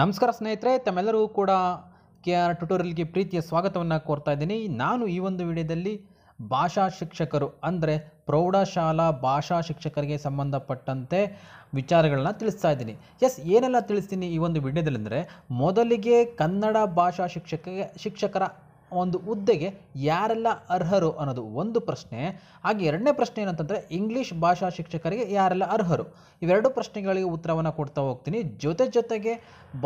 ನಮಸ್ಕಾರ ಸ್ನೇಹಿತರೆ ತಮ್ಮೆಲ್ಲರಿಗೂ ಕೂಡ ಕೆ ಆರ್ ಟ್ಯುಟೋರಿಯಲ್ಗೆ ಪ್ರೀತಿಯ ಸ್ವಾಗತವನ್ನು ಕೋರ್ತಾ ಇದ್ದೀನಿ ನಾನು ಈ ಒಂದು ವಿಡಿಯೋದಲ್ಲಿ ಭಾಷಾ ಶಿಕ್ಷಕರು ಅಂದರೆ ಪ್ರೌಢಶಾಲಾ ಭಾಷಾ ಶಿಕ್ಷಕರಿಗೆ ಸಂಬಂಧಪಟ್ಟಂತೆ ವಿಚಾರಗಳನ್ನ ತಿಳಿಸ್ತಾ ಇದ್ದೀನಿ ಎಸ್ ಏನೆಲ್ಲ ತಿಳಿಸ್ತೀನಿ ಈ ಒಂದು ವಿಡಿಯೋದಲ್ಲಿ ಅಂದರೆ ಮೊದಲಿಗೆ ಕನ್ನಡ ಭಾಷಾ ಶಿಕ್ಷಕ ಶಿಕ್ಷಕರ ಒಂದು ಹುದ್ದೆಗೆ ಯಾರೆಲ್ಲ ಅರ್ಹರು ಅನ್ನೋದು ಒಂದು ಪ್ರಶ್ನೆ ಹಾಗೆ ಎರಡನೇ ಪ್ರಶ್ನೆ ಏನಂತಂದರೆ ಇಂಗ್ಲೀಷ್ ಭಾಷಾ ಶಿಕ್ಷಕರಿಗೆ ಯಾರೆಲ್ಲ ಅರ್ಹರು ಇವೆರಡು ಪ್ರಶ್ನೆಗಳಿಗೆ ಉತ್ತರವನ್ನು ಕೊಡ್ತಾ ಹೋಗ್ತೀನಿ ಜೊತೆ ಜೊತೆಗೆ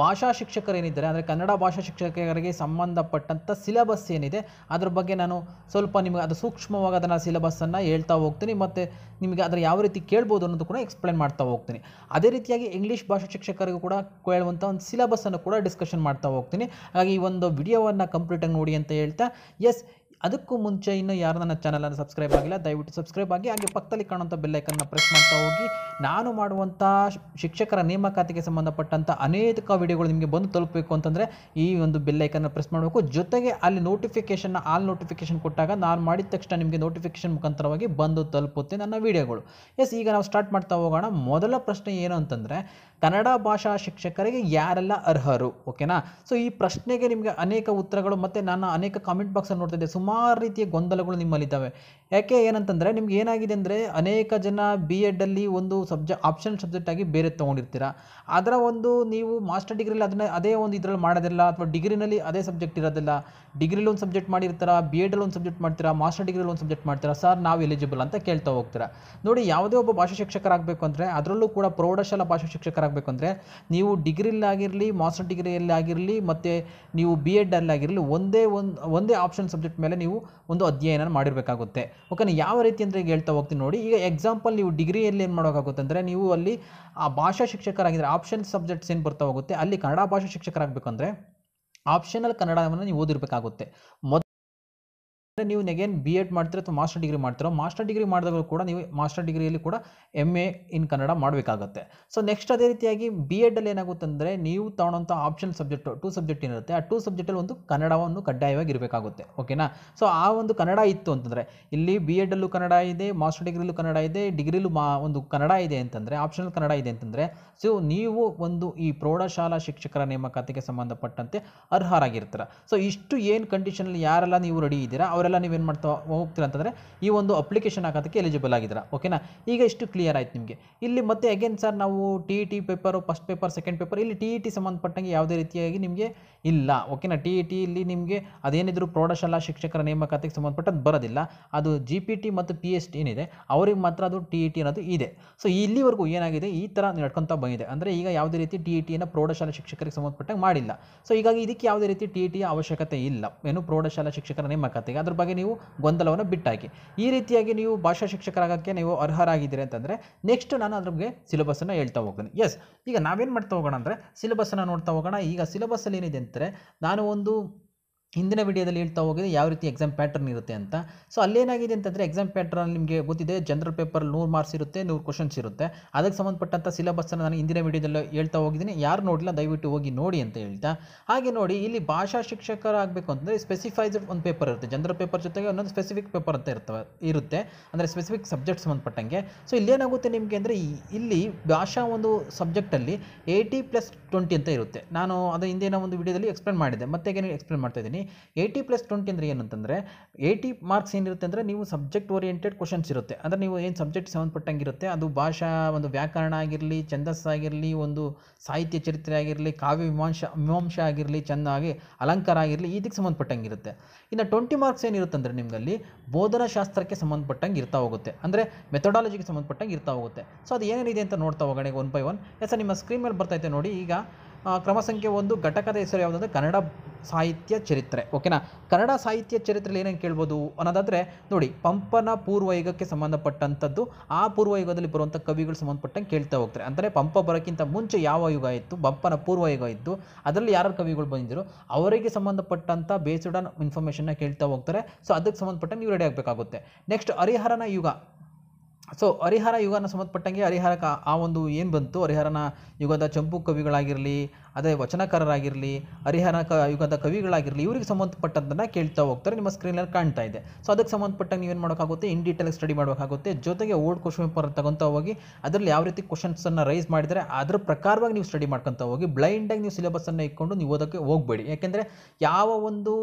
ಭಾಷಾ ಶಿಕ್ಷಕರೇನಿದ್ದಾರೆ ಅಂದರೆ ಕನ್ನಡ ಭಾಷಾ ಶಿಕ್ಷಕರಿಗೆ ಸಂಬಂಧಪಟ್ಟಂಥ ಸಿಲೆಬಸ್ ಏನಿದೆ ಅದ್ರ ಬಗ್ಗೆ ನಾನು ಸ್ವಲ್ಪ ನಿಮಗೆ ಅದು ಸೂಕ್ಷ್ಮವಾಗಿ ಅದನ್ನು ಸಿಲೆಬಸ್ಸನ್ನು ಹೇಳ್ತಾ ಹೋಗ್ತೀನಿ ಮತ್ತು ನಿಮಗೆ ಅದರ ಯಾವ ರೀತಿ ಕೇಳ್ಬೋದು ಅನ್ನೋದು ಕೂಡ ಎಕ್ಸ್ಪ್ಲೇನ್ ಮಾಡ್ತಾ ಹೋಗ್ತೀನಿ ಅದೇ ರೀತಿಯಾಗಿ ಇಂಗ್ಲೀಷ್ ಭಾಷಾ ಶಿಕ್ಷಕರಿಗೂ ಕೂಡ ಕೇಳುವಂಥ ಒಂದು ಸಿಲೆಬಸ್ಸನ್ನು ಕೂಡ ಡಿಸ್ಕಷನ್ ಮಾಡ್ತಾ ಹೋಗ್ತೀನಿ ಹಾಗಾಗಿ ಈ ಒಂದು ವಿಡಿಯೋವನ್ನು ಕಂಪ್ಲೀಟಾಗಿ ನೋಡಿ ಅಂತ ಹೇಳ್ತಾ ಎಸ್ ಅದಕ್ಕೂ ಮುಂಚೆ ಇನ್ನು ಯಾರು ನನ್ನ ಚಾನಲನ್ನು ಸಬ್ಸ್ಕ್ರೈಬ್ ಆಗಿಲ್ಲ ದಯವಿಟ್ಟು ಸಬ್ಸ್ಕ್ರೈಬ್ ಆಗಿ ಹಾಗೆ ಪಕ್ಕದಲ್ಲಿ ಕಾಣುವಂಥ ಬೆಲ್ಲೈಕನ್ನ ಪ್ರೆಸ್ ಮಾಡ್ತಾ ಹೋಗಿ ನಾನು ಮಾಡುವಂಥ ಶಿಕ್ಷಕರ ನೇಮಕಾತಿಗೆ ಸಂಬಂಧಪಟ್ಟಂಥ ಅನೇಕ ವಿಡಿಯೋಗಳು ನಿಮಗೆ ಬಂದು ತಲುಪಬೇಕು ಅಂತಂದರೆ ಈ ಒಂದು ಬೆಲ್ಲೈಕನ್ನ ಪ್ರೆಸ್ ಮಾಡಬೇಕು ಜೊತೆಗೆ ಅಲ್ಲಿ ನೋಟಿಫಿಕೇಷನ್ನ ಆಲ್ ನೋಟಿಫಿಕೇಶನ್ ಕೊಟ್ಟಾಗ ನಾನು ಮಾಡಿದ ತಕ್ಷಣ ನಿಮಗೆ ನೋಟಿಫಿಕೇಶನ್ ಮುಖಾಂತರವಾಗಿ ಬಂದು ತಲುಪುತ್ತೆ ನನ್ನ ವಿಡಿಯೋಗಳು ಎಸ್ ಈಗ ನಾವು ಸ್ಟಾರ್ಟ್ ಮಾಡ್ತಾ ಹೋಗೋಣ ಮೊದಲ ಪ್ರಶ್ನೆ ಏನು ಅಂತಂದರೆ ಕನ್ನಡ ಭಾಷಾ ಶಿಕ್ಷಕರಿಗೆ ಯಾರೆಲ್ಲ ಅರ್ಹರು ಓಕೆನಾ ಸೊ ಈ ಪ್ರಶ್ನೆಗೆ ನಿಮಗೆ ಅನೇಕ ಉತ್ತರಗಳು ಮತ್ತು ನಾನು ಅನೇಕ ಕಾಮೆಂಟ್ ಬಾಕ್ಸಲ್ಲಿ ಇದ್ದೆ ಸುಮಾರು ರೀತಿಯ ಗೊಂದಲಗಳು ನಿಮ್ಮಲ್ಲಿದ್ದಾವೆ ಯಾಕೆ ಏನಂತಂದರೆ ನಿಮ್ಗೆ ಏನಾಗಿದೆ ಅಂದರೆ ಅನೇಕ ಜನ ಬಿ ಎಡಲ್ಲಿ ಒಂದು ಸಬ್ಜೆ ಆಪ್ಷನ್ ಸಬ್ಜೆಕ್ಟಾಗಿ ಬೇರೆ ತೊಗೊಂಡಿರ್ತೀರ ಅದರ ಒಂದು ನೀವು ಮಾಸ್ಟರ್ ಡಿಗ್ರಿಲಿ ಅದನ್ನ ಅದೇ ಒಂದು ಇದರಲ್ಲಿ ಮಾಡೋದಿಲ್ಲ ಅಥವಾ ಡಿಗ್ರಿನಲ್ಲಿ ಅದೇ ಸಬ್ಜೆಕ್ಟ್ ಇರೋದಿಲ್ಲ ಡಿಗ್ರಿಲಿ ಒಂದು ಸಬ್ಜೆಕ್ಟ್ ಮಾಡಿರ್ತಾರ ಬಿ ಎಡಲ್ಲಿ ಒಂದು ಸಬ್ಜೆಕ್ಟ್ ಮಾಡ್ತೀರಾ ಮಾಸ್ಟರ್ ಡಿಗ್ರಿಲಿ ಒಂದು ಸಬ್ಜೆಕ್ಟ್ ಮಾಡ್ತೀರಾ ಸರ್ ನಾವು ಎಲಿಜಿಬಲ್ ಅಂತ ಕೇಳ್ತಾ ಹೋಗ್ತೀರಾ ನೋಡಿ ಯಾವುದೇ ಒಬ್ಬ ಭಾಷಾ ಶಿಕ್ಷಕರಾಗಬೇಕು ಅಂದರೆ ಅದರಲ್ಲೂ ಕೂಡ ಪ್ರೌಢಶಾಲಾ ಭಾಷಾ ಶಿಕ್ಷಕರ ಆಗಬೇಕು ಅಂದರೆ ನೀವು ಡಿಗ್ರಿಲ್ಲಾಗಿರಲಿ ಮಾಸ್ಟರ್ ಡಿಗ್ರಿಯಲ್ಲಿ ಆಗಿರಲಿ ಮತ್ತು ನೀವು ಬಿ ಆಗಿರಲಿ ಒಂದೇ ಒಂದು ಒಂದೇ ಆಪ್ಷನ್ ಸಬ್ಜೆಕ್ಟ್ ಮೇಲೆ ನೀವು ಒಂದು ಅಧ್ಯಯನ ಮಾಡಿರಬೇಕಾಗುತ್ತೆ ಓಕೆ ಯಾವ ರೀತಿ ಅಂದರೆ ಈಗ ಹೇಳ್ತಾ ಹೋಗ್ತೀನಿ ನೋಡಿ ಈಗ ಎಕ್ಸಾಂಪಲ್ ನೀವು ಡಿಗ್ರಿಯಲ್ಲಿ ಏನು ಮಾಡೋಕ್ಕಾಗುತ್ತೆ ಅಂದರೆ ನೀವು ಅಲ್ಲಿ ಆ ಭಾಷಾ ಶಿಕ್ಷಕರಾಗಿದ್ದರೆ ಆಪ್ಷನ್ ಸಬ್ಜೆಕ್ಟ್ಸ್ ಏನು ಬರ್ತಾ ಹೋಗುತ್ತೆ ಅಲ್ಲಿ ಕನ್ನಡ ಭಾಷಾ ಶಿಕ್ಷಕರಾಗಬೇಕಂದ್ರೆ ಆಪ್ಷನಲ್ ಕನ್ನಡವನ್ನು ನೀವು ಓದಿರಬೇಕಾಗುತ್ತೆ ನೀವು ನೆಗೇನ್ ಬಿ ಎಡ್ ಮಾಡ್ತೀರ ಅಥವಾ ಮಾಸ್ಟರ್ ಡಿಗ್ರಿ ಮಾಡ್ತಿರೋ ಮಾಸ್ಟರ್ ಡಿಗ್ರಿ ಮಾಡಿದಾಗ ಕೂಡ ನೀವು ಮಾಸ್ಟರ್ ಡಿಗ್ರಿಯಲ್ಲಿ ಕೂಡ ಎಮ್ ಎ ಇನ್ ಕನ್ನಡ ಮಾಡಬೇಕಾಗತ್ತೆ ಸೊ ನೆಕ್ಸ್ಟ್ ಅದೇ ರೀತಿಯಾಗಿ ಬಿ ಎಡಲ್ಲಿ ಏನಾಗುತ್ತೆ ಅಂದರೆ ನೀವು ತಗೊಳ್ಳೋಂಥ ಆಪ್ಷನ್ ಸಬ್ಜೆಕ್ಟ್ ಟೂ ಸಬ್ಜೆಕ್ಟ್ ಏನಿರುತ್ತೆ ಆ ಟೂ ಸಬ್ಜೆಕ್ಟಲ್ಲಿ ಒಂದು ಕನ್ನಡವನ್ನು ಕಡ್ಡಾಯವಾಗಿ ಇರಬೇಕಾಗುತ್ತೆ ಓಕೆನಾ ಸೊ ಆ ಒಂದು ಕನ್ನಡ ಇತ್ತು ಅಂತಂದರೆ ಇಲ್ಲಿ ಬಿ ಎಡಲ್ಲೂ ಕನ್ನಡ ಇದೆ ಮಾಸ್ಟರ್ ಡಿಗ್ರಿಲೂ ಕನ್ನಡ ಇದೆ ಡಿಗ್ರಿಲೂ ಮಾ ಒಂದು ಕನ್ನಡ ಇದೆ ಅಂತಂದರೆ ಆಪ್ಷನಲ್ ಕನ್ನಡ ಇದೆ ಅಂತಂದರೆ ಸೊ ನೀವು ಒಂದು ಈ ಪ್ರೌಢಶಾಲಾ ಶಿಕ್ಷಕರ ನೇಮಕಾತಿಗೆ ಸಂಬಂಧಪಟ್ಟಂತೆ ಅರ್ಹರಾಗಿರ್ತಾರೆ ಸೊ ಇಷ್ಟು ಏನು ಕಂಡೀಷನಲ್ಲಿ ಯಾರೆಲ್ಲ ನೀವು ರೆಡಿ ಇದ್ದೀರಾ ಅವರ ಇವರೆಲ್ಲ ನೀವೇನು ಮಾಡ್ತಾ ಹೋಗ್ತೀರ ಅಂತಂದರೆ ಈ ಒಂದು ಅಪ್ಲಿಕೇಶನ್ ಹಾಕೋದಕ್ಕೆ ಎಲಿಜಿಬಲ್ ಆಗಿದ್ದೀರಾ ಓಕೆನಾ ಈಗ ಇಷ್ಟು ಕ್ಲಿಯರ್ ಆಯ್ತು ನಿಮಗೆ ಇಲ್ಲಿ ಮತ್ತೆ ಅಗೇನ್ ಸರ್ ನಾವು T E T paper first paper second paper ಇಲ್ಲಿ ಟಿ ಇ ಟಿ ಸಂಬಂಧಪಟ್ಟಂಗೆ ಯಾವುದೇ ರೀತಿಯಾಗಿ ನಿಮಗೆ ಇಲ್ಲ ಓಕೆನಾ ಟಿ ಇ ಟಿ ಇಲ್ಲಿ ನಿಮಗೆ ಅದೇನಿದ್ರು ಪ್ರೌಢಶಾಲಾ ಶಿಕ್ಷಕರ ನೇಮಕಾತಿಗೆ ಸಂಬಂಧಪಟ್ಟದ್ದು ಬರೋದಿಲ್ಲ ಅದು ಜಿ ಪಿ ಟಿ ಮತ್ತು ಪಿ ಎಸ್ ಟಿ ಏನಿದೆ ಅವ್ರಿಗೆ ಮಾತ್ರ ಅದು ಟಿ ಇ ಟಿ ಅನ್ನೋದು ಇದೆ ಸೊ ಇಲ್ಲಿವರೆಗೂ ಏನಾಗಿದೆ ಈ ಥರ ನಡ್ಕೊತಾ ಬಂದಿದೆ ಅಂದರೆ ಈಗ ಯಾವುದೇ ರೀತಿ ಟಿ ಇ e ಟಿಯನ್ನು ಪ್ರೌಢಶಾಲಾ ಶಿಕ್ಷಕರಿಗೆ ಸಂಬಂಧಪಟ್ಟಂಗೆ ಮಾಡಿಲ್ಲ ಸೊ ಹೀಗಾಗಿ ಇದಕ್ಕೆ ಯಾವುದೇ ರೀತಿ ಟಿ ಇ ಟಿಯ ಅವಶ್ಯಕತೆ ಇಲ್ಲ ಏನು ಪ್ರೌಢಶಾಲಾ ಶಿಕ್ಷಕರ ನೇಮಕಾತಿಗೆ ಅದ್ರ ಬಗ್ಗೆ ನೀವು ಗೊಂದಲವನ್ನು ಬಿಟ್ಟಾಕಿ ಈ ರೀತಿಯಾಗಿ ನೀವು ಭಾಷಾ ಶಿಕ್ಷಕರಾಗೋಕ್ಕೆ ನೀವು ಅರ್ಹರಾಗಿದ್ದೀರಿ ಅಂತಂದರೆ ನೆಕ್ಸ್ಟ್ ನಾನು ಅದ್ರ ಬಗ್ಗೆ ಸಿಲೆಬಸ್ಸನ್ನು ಹೇಳ್ತಾ ಹೋಗ್ತೀನಿ ಎಸ್ ಈಗ ನಾವೇನು ಮಾಡ್ತಾ ಹೋಗೋಣ ಅಂದರೆ ಸಿಲೆಬಸ್ಸನ್ನು ನೋಡ್ತಾ ಹೋಗೋಣ ಈಗ ಸಿಲೆಬಸ್ಸಲ್ಲಿ ಏನಿದೆ ಅಂದರೆ ನಾನು ಒಂದು ಹಿಂದಿನ ವಿಡಿಯೋದಲ್ಲಿ ಹೇಳ್ತಾ ಹೋಗಿದೆ ಯಾವ ರೀತಿ ಎಕ್ಸಾಮ್ ಪ್ಯಾಟರ್ನ್ ಇರುತ್ತೆ ಅಂತ ಸೊ ಅಲ್ಲೇನಾಗಿದೆ ಅಂತಂದರೆ ಎಕ್ಸಾಮ್ ಪ್ಯಾಟರ್ನ್ ನಿಮಗೆ ಗೊತ್ತಿದೆ ಜನರಲ್ ಪೇಪರ್ ನೂರು ಮಾರ್ಕ್ಸ್ ಇರುತ್ತೆ ನೂರು ಕ್ವಶನ್ಸ್ ಇರುತ್ತೆ ಅದಕ್ಕೆ ಸಂಬಂಧಪಟ್ಟಂಥ ಸಿಲಬಸ್ಸನ್ನು ನಾನು ಹಿಂದಿನ ವಿಡಿಯೋದಲ್ಲಿ ಹೇಳ್ತಾ ಹೋಗಿದ್ದೀನಿ ಯಾರು ನೋಡಿಲ್ಲ ದಯವಿಟ್ಟು ಹೋಗಿ ನೋಡಿ ಅಂತ ಹೇಳ್ತಾ ಹಾಗೆ ನೋಡಿ ಇಲ್ಲಿ ಭಾಷಾ ಶಿಕ್ಷಕರಾಗಬೇಕು ಅಂತಂದರೆ ಸ್ಪೆಸಿಫೈಸ್ಡ್ ಒಂದು ಪೇಪರ್ ಇರುತ್ತೆ ಜನರಲ್ ಪೇಪರ್ ಜೊತೆಗೆ ಒಂದೊಂದು ಸ್ಪೆಸಿಫಿಕ್ ಪೇಪರ್ ಅಂತ ಇರ್ತವೆ ಇರುತ್ತೆ ಅಂದರೆ ಸ್ಪೆಸಿಫಿಕ್ ಸಬ್ಜೆಕ್ಟ್ ಸಂಬಂಧಪಟ್ಟಂಗೆ ಸೊ ಇಲ್ಲೇನಾಗುತ್ತೆ ನಿಮಗೆ ಅಂದರೆ ಇಲ್ಲಿ ಭಾಷಾ ಒಂದು ಸಬ್ಜೆಕ್ಟಲ್ಲಿ ಏಯ್ಟಿ ಪ್ಲಸ್ ಟ್ವೆಂಟಿ ಅಂತ ಇರುತ್ತೆ ನಾನು ಅದು ಹಿಂದಿನ ಒಂದು ವಿಡಿಯೋದಲ್ಲಿ ಎಕ್ಸ್ಪ್ಲೇನ್ ಮಾಡಿದೆ ಮತ್ತೆ ಎಕ್ಸ್ಪ್ಲೇನ್ ಮಾಡ್ತಾ ಇದ್ದೀನಿ ಹೇಳಿದ್ದೀನಿ ಏಯ್ಟಿ ಪ್ಲಸ್ ಟ್ವೆಂಟಿ ಅಂದರೆ ಏನಂತಂದರೆ ಏಯ್ಟಿ ಮಾರ್ಕ್ಸ್ ಏನಿರುತ್ತೆ ಅಂದರೆ ನೀವು ಸಬ್ಜೆಕ್ಟ್ ಓರಿಯೆಂಟೆಡ್ ಕ್ವಶನ್ಸ್ ಇರುತ್ತೆ ಅಂದರೆ ನೀವು ಏನು ಸಬ್ಜೆಕ್ಟ್ ಸಂಬಂಧಪಟ್ಟಂಗಿರುತ್ತೆ ಅದು ಭಾಷಾ ಒಂದು ವ್ಯಾಕರಣ ಆಗಿರಲಿ ಛಂದಸ್ಸಾಗಿರಲಿ ಒಂದು ಸಾಹಿತ್ಯ ಚರಿತ್ರೆ ಆಗಿರಲಿ ಕಾವ್ಯ ಮೀಮಾಂಶ ಮೀಮಾಂಶ ಆಗಿರಲಿ ಚೆನ್ನಾಗಿ ಅಲಂಕಾರ ಆಗಿರಲಿ ಇದಕ್ಕೆ ಸಂಬಂಧಪಟ್ಟಂಗಿರುತ್ತೆ ಇನ್ನು ಟ್ವೆಂಟಿ ಮಾರ್ಕ್ಸ್ ಏನಿರುತ್ತೆ ಅಂದರೆ ನಿಮ್ಮಲ್ಲಿ ಶಾಸ್ತ್ರಕ್ಕೆ ಸಂಬಂಧಪಟ್ಟಂಗೆ ಇರ್ತಾ ಹೋಗುತ್ತೆ ಅಂದರೆ ಮೆಥಡಾಲಜಿಗೆ ಸಂಬಂಧಪಟ್ಟಂಗೆ ಇರ್ತಾ ಹೋಗುತ್ತೆ ಸೊ ಅದು ಏನೇನಿದೆ ಅಂತ ನೋಡ್ತಾ ಹೋಗೋಣ ಒನ್ ಬೈ ಒನ್ ಎಸ್ ನಿಮ್ಮ ಸ್ಕ್ರೀನ್ ಮೇಲೆ ಬರ್ತೈತೆ ನೋಡಿ ಈಗ ಕ್ರಮ ಸಂಖ್ಯೆ ಒಂದು ಘಟಕದ ಹೆಸರು ಯಾವುದಂದ್ರೆ ಕನ್ನಡ ಸಾಹಿತ್ಯ ಚರಿತ್ರೆ ಓಕೆನಾ ಕನ್ನಡ ಸಾಹಿತ್ಯ ಚರಿತ್ರೆಯಲ್ಲಿ ಏನೇನು ಕೇಳ್ಬೋದು ಅನ್ನೋದಾದರೆ ನೋಡಿ ಪಂಪನ ಪೂರ್ವಯುಗಕ್ಕೆ ಸಂಬಂಧಪಟ್ಟಂಥದ್ದು ಆ ಪೂರ್ವಯುಗದಲ್ಲಿ ಬರುವಂಥ ಕವಿಗಳು ಸಂಬಂಧಪಟ್ಟಂಗೆ ಕೇಳ್ತಾ ಹೋಗ್ತಾರೆ ಅಂದರೆ ಪಂಪ ಬರೋಕ್ಕಿಂತ ಮುಂಚೆ ಯಾವ ಯುಗ ಇತ್ತು ಪಂಪನ ಪೂರ್ವಯುಗ ಇತ್ತು ಅದರಲ್ಲಿ ಯಾರು ಕವಿಗಳು ಬಂದಿದ್ರು ಅವರಿಗೆ ಸಂಬಂಧಪಟ್ಟಂಥ ಬೇಸುಡನ್ ಇನ್ಫಾರ್ಮೇಷನ್ನ ಕೇಳ್ತಾ ಹೋಗ್ತಾರೆ ಸೊ ಅದಕ್ಕೆ ಸಂಬಂಧಪಟ್ಟಂಗೆ ನೀವು ರೆಡಿ ಆಗಬೇಕಾಗುತ್ತೆ ನೆಕ್ಸ್ಟ್ ಹರಿಹರನ ಯುಗ ಸೊ ಹರಿಹರ ಯುಗನ ಸಂಬಂಧಪಟ್ಟಂಗೆ ಹರಿಹರ ಆ ಒಂದು ಏನು ಬಂತು ಹರಿಹರನ ಯುಗದ ಚಂಪು ಕವಿಗಳಾಗಿರಲಿ ಅದೇ ವಚನಕಾರರಾಗಿರಲಿ ಹರಿಹರ ಕ ಯುಗದ ಕವಿಗಳಾಗಿರಲಿ ಇವರಿಗೆ ಸಂಬಂಧಪಟ್ಟದ್ದನ್ನು ಕೇಳ್ತಾ ಹೋಗ್ತಾರೆ ನಿಮ್ಮ ಸ್ಕ್ರೀನಲ್ಲಿ ಕಾಣ್ತಾ ಇದೆ ಸೊ ಅದಕ್ಕೆ ಸಂಬಂಧಪಟ್ಟಾಗ ನೀವೇನು ಮಾಡೋಕ್ಕಾಗುತ್ತೆ ಇನ್ ಡೀಟೇಲ್ ಸ್ಟಡಿ ಮಾಡೋಕ್ಕಾಗುತ್ತೆ ಜೊತೆಗೆ ಓಲ್ಡ್ ಕ್ವಶನ್ ಪೇಪರ್ ತಗೊಂತ ಹೋಗಿ ಅದರಲ್ಲಿ ಯಾವ ರೀತಿ ಕ್ವಶನ್ಸನ್ನು ರೈಸ್ ಮಾಡಿದರೆ ಅದರ ಪ್ರಕಾರವಾಗಿ ನೀವು ಸ್ಟಡಿ ಮಾಡ್ಕೊತ ಹೋಗಿ ಬ್ಲೈಂಡಾಗಿ ನೀವು ಸಿಲೆಬಸ್ಸನ್ನು ಇಟ್ಕೊಂಡು ನೀವು ಓದಕ್ಕೆ ಹೋಗಬೇಡಿ ಯಾಕೆಂದರೆ ಯಾವ ಒಂದು